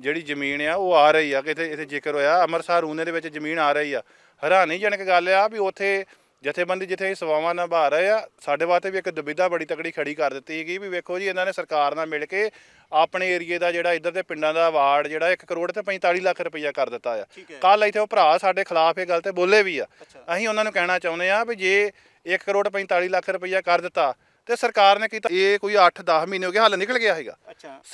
ਜਿਹੜੀ ਜ਼ਮੀਨ ਆ ਉਹ ਆ ਰਹੀ ਆ ਕਿਤੇ ਇਥੇ ਜ਼ਿਕਰ ਹੋਇਆ ਅੰਮ੍ਰਿਤਸਰ ਰੂਨੇ ਦੇ ਵਿੱਚ ਜ਼ਮੀਨ ਆ ਰਹੀ ਆ ਹੈਰਾਨੀ ਗੱਲ ਆ ਵੀ ਉੱਥੇ ਜਥੇਬੰਦੀ ਜਿੱਥੇ ਸਵਾਵਾਂ ਸੇਵਾਵਾਂ ਨਿਭਾ ਰਹੇ ਆ ਸਾਡੇ ਵਾਸਤੇ ਵੀ ਇੱਕ ਦੁਬਿਧਾ ਬੜੀ ਤਕੜੀ ਖੜੀ ਕਰ ਦਿੱਤੀ ਹੈਗੀ ਵੀ ਵੇਖੋ ਜੀ ਇਹਨਾਂ ਨੇ ਸਰਕਾਰ ਨਾਲ ਮਿਲ ਕੇ ਆਪਣੇ ਏਰੀਏ ਦਾ ਜਿਹੜਾ ਇੱਧਰ ਦੇ ਪਿੰਡਾਂ ਦਾ ਵਾਰਡ ਜਿਹੜਾ 1 ਕਰੋੜ ਤੇ 45 ਲੱਖ ਰੁਪਈਆ ਕਰ ਦਿੱਤਾ ਆ ਕੱਲ ਇੱਥੇ ਉਹ ਭਰਾ ਸਾਡੇ ਖਿਲਾਫ ਇਹ ਗੱਲ ਤੇ ਬੋਲੇ ਵੀ ਆ ਅਸੀਂ ਉਹਨਾਂ ਨੂੰ ਕਹਿਣਾ ਚਾਹੁੰਦੇ ਆ ਵੀ ਜੇ 1 ਕਰੋੜ 45 ਲੱਖ ਰੁਪਈਆ ਕਰ ਦਿੱਤਾ ਤੇ ਸਰਕਾਰ ਨੇ ਕੀਤਾ ਇਹ ਕੋਈ 8-10 ਮਹੀਨੇ ਹੋ ਗਏ ਹੱਲ ਨਿਕਲ ਗਿਆ ਹੈਗਾ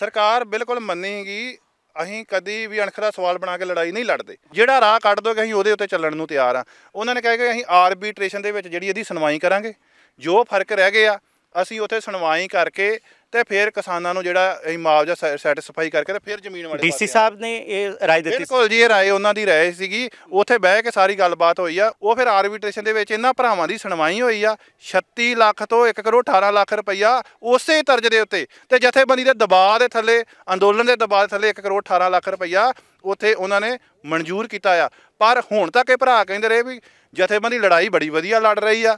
ਸਰਕਾਰ ਬਿਲਕੁਲ ਮੰਨੇਗੀ ਅਸੀਂ ਕਦੀ ਵੀ ਦਾ ਸਵਾਲ ਬਣਾ ਕੇ ਲੜਾਈ ਨਹੀਂ ਲੜਦੇ ਜਿਹੜਾ ਰਾਹ ਕੱਢ ਦੋਗੇ ਅਸੀਂ ਉਹਦੇ ਉੱਤੇ ਚੱਲਣ ਨੂੰ ਤਿਆਰ ਆ ਉਹਨਾਂ ਨੇ ਕਹਿ ਕੇ ਅਸੀਂ ਆਰਬਿਟ੍ਰੇਸ਼ਨ ਦੇ ਵਿੱਚ ਜਿਹੜੀ ਇਹਦੀ ਸੁਣਵਾਈ ਕਰਾਂਗੇ ਜੋ ਫਰਕ ਰਹਿ ਗਏ ਆ ਅਸੀਂ ਉੱਥੇ ਸੁਣਵਾਈ ਕਰਕੇ ਤੇ ਫਿਰ ਕਿਸਾਨਾਂ ਨੂੰ ਜਿਹੜਾ ਇਹ ਮੁਆਵਜ਼ਾ ਸੈਟੀਸਫਾਈ ਕਰਕੇ ਤੇ ਫਿਰ ਜ਼ਮੀਨ ਵਾਲੇ ਡੀਸੀ ਸਾਹਿਬ ਨੇ ਇਹ ਰਾਏ ਦਿੱਤੀ ਬਿਲਕੁਲ ਜੀ ਇਹ ਰਾਏ ਉਹਨਾਂ ਦੀ ਰਾਏ ਸੀਗੀ ਉੱਥੇ ਬਹਿ ਕੇ ਸਾਰੀ ਗੱਲਬਾਤ ਹੋਈ ਆ ਉਹ ਫਿਰ ਆਰਬਿਟ੍ਰੇਸ਼ਨ ਦੇ ਵਿੱਚ ਇਹਨਾਂ ਭਰਾਵਾਂ ਦੀ ਸੁਣਵਾਈ ਹੋਈ ਆ 36 ਲੱਖ ਤੋਂ 1 ਕਰੋੜ 18 ਲੱਖ ਰੁਪਈਆ ਉਸੇ ਤਰਜ ਦੇ ਉੱਤੇ ਤੇ ਜਥੇਬੰਦੀ ਦੇ ਦਬਾਅ ਦੇ ਥੱਲੇ ਅੰਦੋਲਨ ਦੇ ਦਬਾਅ ਥੱਲੇ 1 ਕਰੋੜ 18 ਲੱਖ ਰੁਪਈਆ ਉੱਥੇ ਉਹਨਾਂ ਨੇ ਮਨਜ਼ੂਰ ਕੀਤਾ ਆ ਪਰ ਹੁਣ ਤੱਕ ਇਹ ਭਰਾ ਕਹਿੰਦੇ ਰਹੇ ਵੀ ਜਥੇਬੰਦੀ ਲੜਾਈ ਬੜੀ ਵਧੀਆ ਲੜ ਰਹੀ ਆ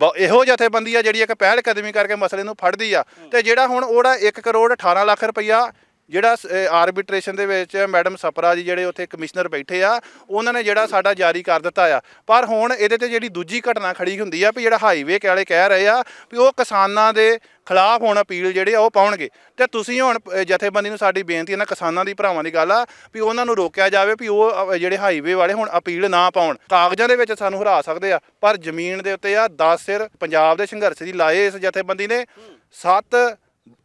ਬ- ਇਹੋ ਜਥੇਬੰਦੀ ਆ ਜਿਹੜੀ ਇੱਕ ਪਹਿਲ ਕਦਮੀ ਕਰਕੇ ਮਸਲੇ ਨੂੰ ਫੜਦੀ ਆ ਤੇ ਜਿਹੜਾ ਹੁਣ ਉਹਦਾ 1 ਕਰੋੜ 18 ਲੱਖ ਰੁਪਈਆ ਜਿਹੜਾ ਆਰਬਿਟ੍ਰੇਸ਼ਨ ਦੇ ਵਿੱਚ ਮੈਡਮ ਸਪਰਾ ਜੀ ਜਿਹੜੇ ਉੱਥੇ ਕਮਿਸ਼ਨਰ ਬੈਠੇ ਆ ਉਹਨਾਂ ਨੇ ਜਿਹੜਾ ਸਾਡਾ ਜਾਰੀ ਕਰ ਦਿੱਤਾ ਆ ਪਰ ਹੁਣ ਇਹਦੇ ਤੇ ਜਿਹੜੀ ਦੂਜੀ ਘਟਨਾ ਖੜੀ ਹੁੰਦੀ ਆ ਵੀ ਜਿਹੜਾ ਹਾਈਵੇ ਵਾਲੇ ਕਹਿ ਰਹੇ ਆ ਵੀ ਉਹ ਕਿਸਾਨਾਂ ਦੇ ਖਿਲਾਫ ਹੁਣ ਅਪੀਲ ਜਿਹੜੇ ਆ ਉਹ ਪਾਉਣਗੇ ਤੇ ਤੁਸੀਂ ਹੁਣ ਜਥੇਬੰਦੀ ਨੂੰ ਸਾਡੀ ਬੇਨਤੀ ਇਹਨਾਂ ਕਿਸਾਨਾਂ ਦੀ ਭਰਾਵਾਂ ਦੀ ਗੱਲ ਆ ਵੀ ਉਹਨਾਂ ਨੂੰ ਰੋਕਿਆ ਜਾਵੇ ਵੀ ਉਹ ਜਿਹੜੇ ਹਾਈਵੇ ਵਾਲੇ ਹੁਣ ਅਪੀਲ ਨਾ ਪਾਉਣ ਕਾਗਜ਼ਾਂ ਦੇ ਵਿੱਚ ਸਾਨੂੰ ਹਰਾ ਸਕਦੇ ਆ ਪਰ ਜ਼ਮੀਨ ਦੇ ਉੱਤੇ ਆ 10 ਸਿਰ ਪੰਜਾਬ ਦੇ ਸੰਘਰਸ਼ ਦੀ ਲਾਏ ਇਸ ਜਥੇਬੰਦੀ ਨੇ 7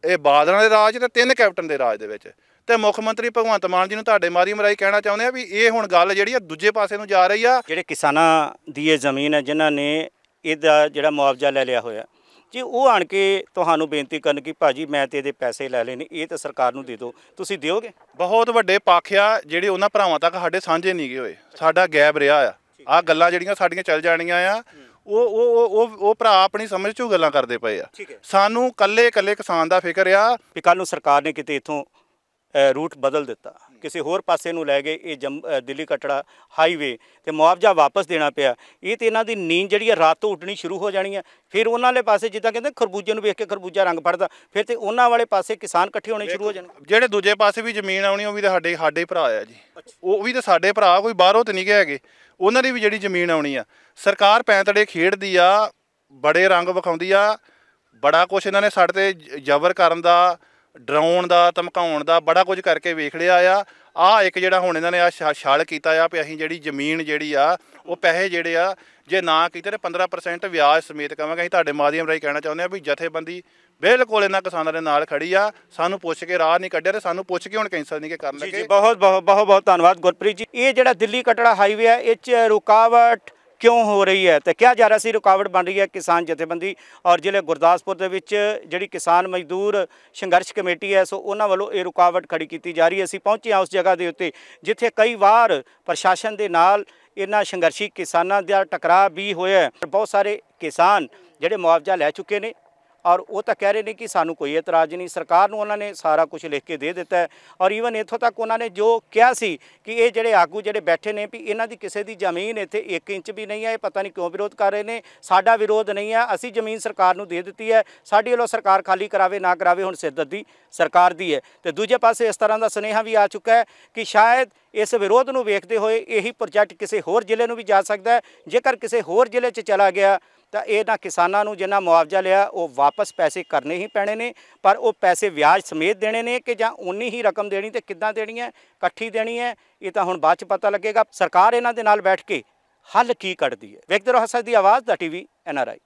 ਇਹ ਬਾਦਲਾਂ ਦੇ ਰਾਜ ਤੇ ਤਿੰਨ ਕੈਪਟਨ ਦੇ ਰਾਜ ਦੇ ਵਿੱਚ ਤੇ ਮੁੱਖ ਮੰਤਰੀ ਭਗਵੰਤ ਮਾਨ ਜੀ ਨੂੰ ਤੁਹਾਡੇ ਮਾਰੀ ਮਰਾਈ ਕਹਿਣਾ ਚਾਹੁੰਦੇ ਆ ਵੀ ਇਹ ਹੁਣ ਗੱਲ ਜਿਹੜੀ ਆ ਦੂਜੇ ਪਾਸੇ ਨੂੰ ਜਾ ਰਹੀ ਆ ਜਿਹੜੇ ਕਿਸਾਨਾਂ ਦੀ ਇਹ ਜ਼ਮੀਨ ਹੈ ਜਿਨ੍ਹਾਂ ਨੇ ਇਹਦਾ ਜਿਹੜਾ ਮੁਆਵਜ਼ਾ ਲੈ ਲਿਆ ਹੋਇਆ ਜੀ ਉਹ ਆਣ ਕੇ ਤੁਹਾਨੂੰ ਬੇਨਤੀ ਕਰਨ ਕਿ ਭਾਜੀ ਮੈਂ ਤੇ ਇਹਦੇ ਪੈਸੇ ਲੈ ਲੈਣੇ ਇਹ ਤਾਂ ਸਰਕਾਰ ਨੂੰ ਦੇ ਦਿਓ ਤੁਸੀਂ ਦਿਓਗੇ ਬਹੁਤ ਵੱਡੇ ਪਾਖਿਆ ਜਿਹੜੇ ਉਹਨਾਂ ਭਰਾਵਾਂ ਤੱਕ ਸਾਡੇ ਸਾਂਝੇ ਨਹੀਂ ਗਏ ਹੋਏ ਸਾਡਾ ਗੈਬ ਰਿਹਾ ਆ ਆ ਗੱਲਾਂ ਜਿਹੜੀਆਂ ਸਾਡੀਆਂ ਚੱਲ ਜਾਣੀਆਂ ਆ ਉਹ ਉਹ ਉਹ ਉਹ ਭਰਾ ਆਪਣੀ ਸਮਝ ਚੋਂ ਗੱਲਾਂ ਕਰਦੇ ਪਏ ਆ ਸਾਨੂੰ ਕੱਲੇ ਕੱਲੇ ਕਿਸਾਨ ਦਾ ਫਿਕਰ ਆ ਕਿ ਕੱਲ ਨੂੰ ਸਰਕਾਰ ਨੇ ਕਿਤੇ ਇਥੋਂ ਰੂਟ ਬਦਲ ਦਿੱਤਾ ਕਿਸੇ ਹੋਰ ਪਾਸੇ ਨੂੰ ਲੈ ਗਏ ਇਹ ਦਿੱਲੀ ਕਟੜਾ ਹਾਈਵੇ ਤੇ ਮੁਆਵਜ਼ਾ ਵਾਪਸ ਦੇਣਾ ਪਿਆ ਇਹ ਤੇ ਇਹਨਾਂ ਦੀ ਨੀਂਦ ਜਿਹੜੀ ਹੈ ਰਾਤ ਤੋਂ ਉੱਡਣੀ ਸ਼ੁਰੂ ਹੋ ਜਾਣੀ ਹੈ ਫਿਰ ਉਹਨਾਂ ਵਾਲੇ ਪਾਸੇ ਜਿੱਦਾਂ ਕਹਿੰਦੇ ਖਰਬੂਜੇ ਨੂੰ ਵੇਖ ਕੇ ਖਰਬੂਜਾ ਰੰਗ ਫੜਦਾ ਫਿਰ ਤੇ ਉਹਨਾਂ ਵਾਲੇ ਪਾਸੇ ਕਿਸਾਨ ਇਕੱਠੇ ਹੋਣੇ ਸ਼ੁਰੂ ਹੋ ਜਾਣਗੇ ਜਿਹੜੇ ਦੂਜੇ ਪਾਸੇ ਵੀ ਜ਼ਮੀਨ ਆਉਣੀ ਉਹ ਵੀ ਤਾਂ ਸਾਡੇ ਸਾਡੇ ਭਰਾ ਆ ਜੀ ਉਹ ਵੀ ਤਾਂ ਸਾਡੇ ਭਰਾ ਕੋਈ ਬਾਹਰੋਂ ਤੇ ਨਹੀਂ ਗਏ ਹੈਗੇ ਉਹਨਾਂ ਦੀ ਵੀ ਜਿਹੜੀ ਜ਼ਮੀਨ ਆਉਣੀ ਆ ਸਰਕਾਰ ਪੈਂਤੜੇ ਖੇਡਦੀ ਆ ਬੜੇ ਰੰਗ ਵਿਖਾਉਂਦੀ ਆ ਬੜਾ ਕੁਝ ਇਹਨਾਂ ਨੇ ਸਾਡੇ ਤੇ ਜ਼ਬਰ ਕਰਨ ਦਾ ਡਰਾਉਣ ਦਾ ਧਮਕਾਉਣ ਦਾ ਬੜਾ ਕੁਝ ਕਰਕੇ ਵੇਖ ਲਿਆ ਆ ਆ ਇੱਕ ਜਿਹੜਾ ਹੁਣ ਇਹਨਾਂ ਨੇ ਆ ਛਾਲ ਕੀਤਾ ਆ ਵੀ ਅਸੀਂ ਜਿਹੜੀ ਜ਼ਮੀਨ ਜਿਹੜੀ ਆ ਉਹ ਪੈਸੇ ਜਿਹੜੇ ਆ ਜੇ ਨਾ ਕੀਤੇ ਤੇ 15% ਵਿਆਜ ਸਮੇਤ ਕਵਾਂਗੇ ਅਸੀਂ ਤੁਹਾਡੇ ਮਾਧਿਅਮ ਰਾਹੀਂ ਕਹਿਣਾ ਚਾਹੁੰਦੇ ਆ ਵੀ ਜਥੇਬੰਦੀ ਬਿਲਕੁਲ ਇਹਨਾਂ ਕਿਸਾਨਾਂ ਦੇ ਨਾਲ ਖੜੀ ਆ ਸਾਨੂੰ ਪੁੱਛ ਕੇ ਰਾਹ ਨਹੀਂ ਕੱਢਿਆ ਤੇ ਸਾਨੂੰ ਪੁੱਛ ਕੇ ਹੁਣ ਕੈਂਸਲ ਨਹੀਂ ਕਿ ਕਰਨ ਲੱਗੇ ਜੀ ਬਹੁਤ ਬਹੁਤ ਬਹੁਤ ਧੰਨਵਾਦ ਗੁਰਪ੍ਰੀਤ ਜੀ ਇਹ ਜਿਹੜਾ ਦਿੱਲੀ ਕਟੜਾ ਹਾਈਵੇ ਹੈ ਇਹ ਚ ਰੁਕਾਵਟ ਕਿਉਂ ਹੋ ਰਹੀ ਹੈ ਤੇ ਕਿਹਾ ਜਾ ਰਿਹਾ ਸੀ ਰੁਕਾਵਟ ਬਣ ਰਹੀ ਹੈ ਕਿਸਾਨ ਜਥੇਬੰਦੀ ਔਰ ਜ਼ਿਲ੍ਹੇ ਗੁਰਦਾਸਪੁਰ ਦੇ ਵਿੱਚ ਜਿਹੜੀ ਕਿਸਾਨ ਮਜ਼ਦੂਰ ਸੰਘਰਸ਼ ਕਮੇਟੀ ਹੈ ਸੋ ਉਹਨਾਂ ਵੱਲੋਂ ਇਹ ਰੁਕਾਵਟ ਖੜੀ ਕੀਤੀ ਜਾ ਰਹੀ ਹੈ ਅਸੀਂ ਪਹੁੰਚੇ ਹਾਂ ਉਸ ਜਗ੍ਹਾ ਦੇ ਉੱਤੇ ਜਿੱਥੇ ਕਈ ਵਾਰ ਪ੍ਰਸ਼ਾਸਨ ਦੇ ਨਾਲ ਇਹਨਾਂ ਸੰਘਰਸ਼ੀ ਕਿਸਾਨਾਂ ਦਾ ਟਕਰਾਅ ਵੀ ਹੋਇਆ ਬਹੁਤ ਸਾਰੇ ਕਿਸਾਨ ਜਿਹੜੇ ਮੁਆਵਜ਼ਾ ਲੈ ਚੁੱਕੇ ਨੇ ਔਰ ਉਹ ਤਾਂ ਕਹਿ ਰਹੇ ਨੇ ਕਿ ਸਾਨੂੰ ਕੋਈ ਇਤਰਾਜ਼ ਨਹੀਂ ਸਰਕਾਰ ਨੂੰ ਉਹਨਾਂ ਨੇ ਸਾਰਾ ਕੁਝ ਲਿਖ ਕੇ ਦੇ ਦਿੱਤਾ ਹੈ ਔਰ ਈਵਨ ਇਥੋਂ ਤੱਕ ਉਹਨਾਂ ਨੇ ਜੋ ਕਿਹਾ ਸੀ ਕਿ ਇਹ ਜਿਹੜੇ ਆਗੂ ਜਿਹੜੇ ਬੈਠੇ ਨੇ ਵੀ ਇਹਨਾਂ ਦੀ ਕਿਸੇ ਦੀ ਜ਼ਮੀਨ ਇੱਥੇ 1 ਇੰਚ ਵੀ ਨਹੀਂ ਹੈ ਇਹ ਪਤਾ ਨਹੀਂ ਕਿਉਂ ਵਿਰੋਧ ਕਰ ਰਹੇ ਨੇ ਸਾਡਾ ਵਿਰੋਧ ਨਹੀਂ ਹੈ ਅਸੀਂ ਜ਼ਮੀਨ ਸਰਕਾਰ ਨੂੰ ਦੇ ਦਿੱਤੀ ਹੈ ਸਾਡੀ ਵੱਲੋਂ ਸਰਕਾਰ ਖਾਲੀ ਕਰਾਵੇ ਨਾ ਕਰਾਵੇ ਹੁਣ ਸਿਰਦਰਦ ਦੀ ਸਰਕਾਰ ਦੀ ਹੈ ਤੇ ਦੂਜੇ ਪਾਸੇ ਇਸ ਤਰ੍ਹਾਂ ਦਾ ਸੁਨੇਹਾ ਵੀ ਆ ਚੁੱਕਾ ਹੈ ਕਿ ਸ਼ਾਇਦ ਇਸ ਵਿਰੋਧ ਨੂੰ ਵੇਖਦੇ ਹੋਏ ਇਹੀ ਪ੍ਰੋਜੈਕਟ ਕਿਸੇ ਹੋਰ ਜ਼ਿਲ੍ਹੇ ਨੂੰ ਵੀ ਜਾ ਸਕਦਾ ਹੈ ਜੇਕਰ ਕਿਸੇ ਹੋਰ ਜ਼ਿਲ੍ਹੇ 'ਚ ਚਲਾ ਗਿਆ ਤਾਂ ਇਹਨਾਂ ਕਿਸਾਨਾਂ ਨੂੰ ਜਿੰਨਾ ਮੁਆਵਜ਼ਾ ਲਿਆ ਉਹ ਵਾਪਸ ਪੈਸੇ ਕਰਨੇ ਹੀ ਪੈਣੇ ਨੇ ਪਰ ਉਹ ਪੈਸੇ ਵਿਆਜ ਸਮੇਤ ਦੇਣੇ ਨੇ ਕਿ ਜਾਂ ਉਨੀ ਹੀ ਰਕਮ ਦੇਣੀ ਤੇ ਕਿੱਦਾਂ ਦੇਣੀ ਹੈ ਇਕੱਠੀ ਦੇਣੀ ਹੈ ਇਹ ਤਾਂ ਹੁਣ ਬਾਅਦ ਚ ਪਤਾ ਲੱਗੇਗਾ ਸਰਕਾਰ ਇਹਨਾਂ ਦੇ ਨਾਲ ਬੈਠ ਕੇ ਹੱਲ ਕੀ ਕੱਢਦੀ ਹੈ ਵੇਖਦੇ ਰਹੋ ਹਸਦ ਦੀ ਆਵਾਜ਼ ਦਾ ਟੀਵੀ ਐਨਆਰਆਈ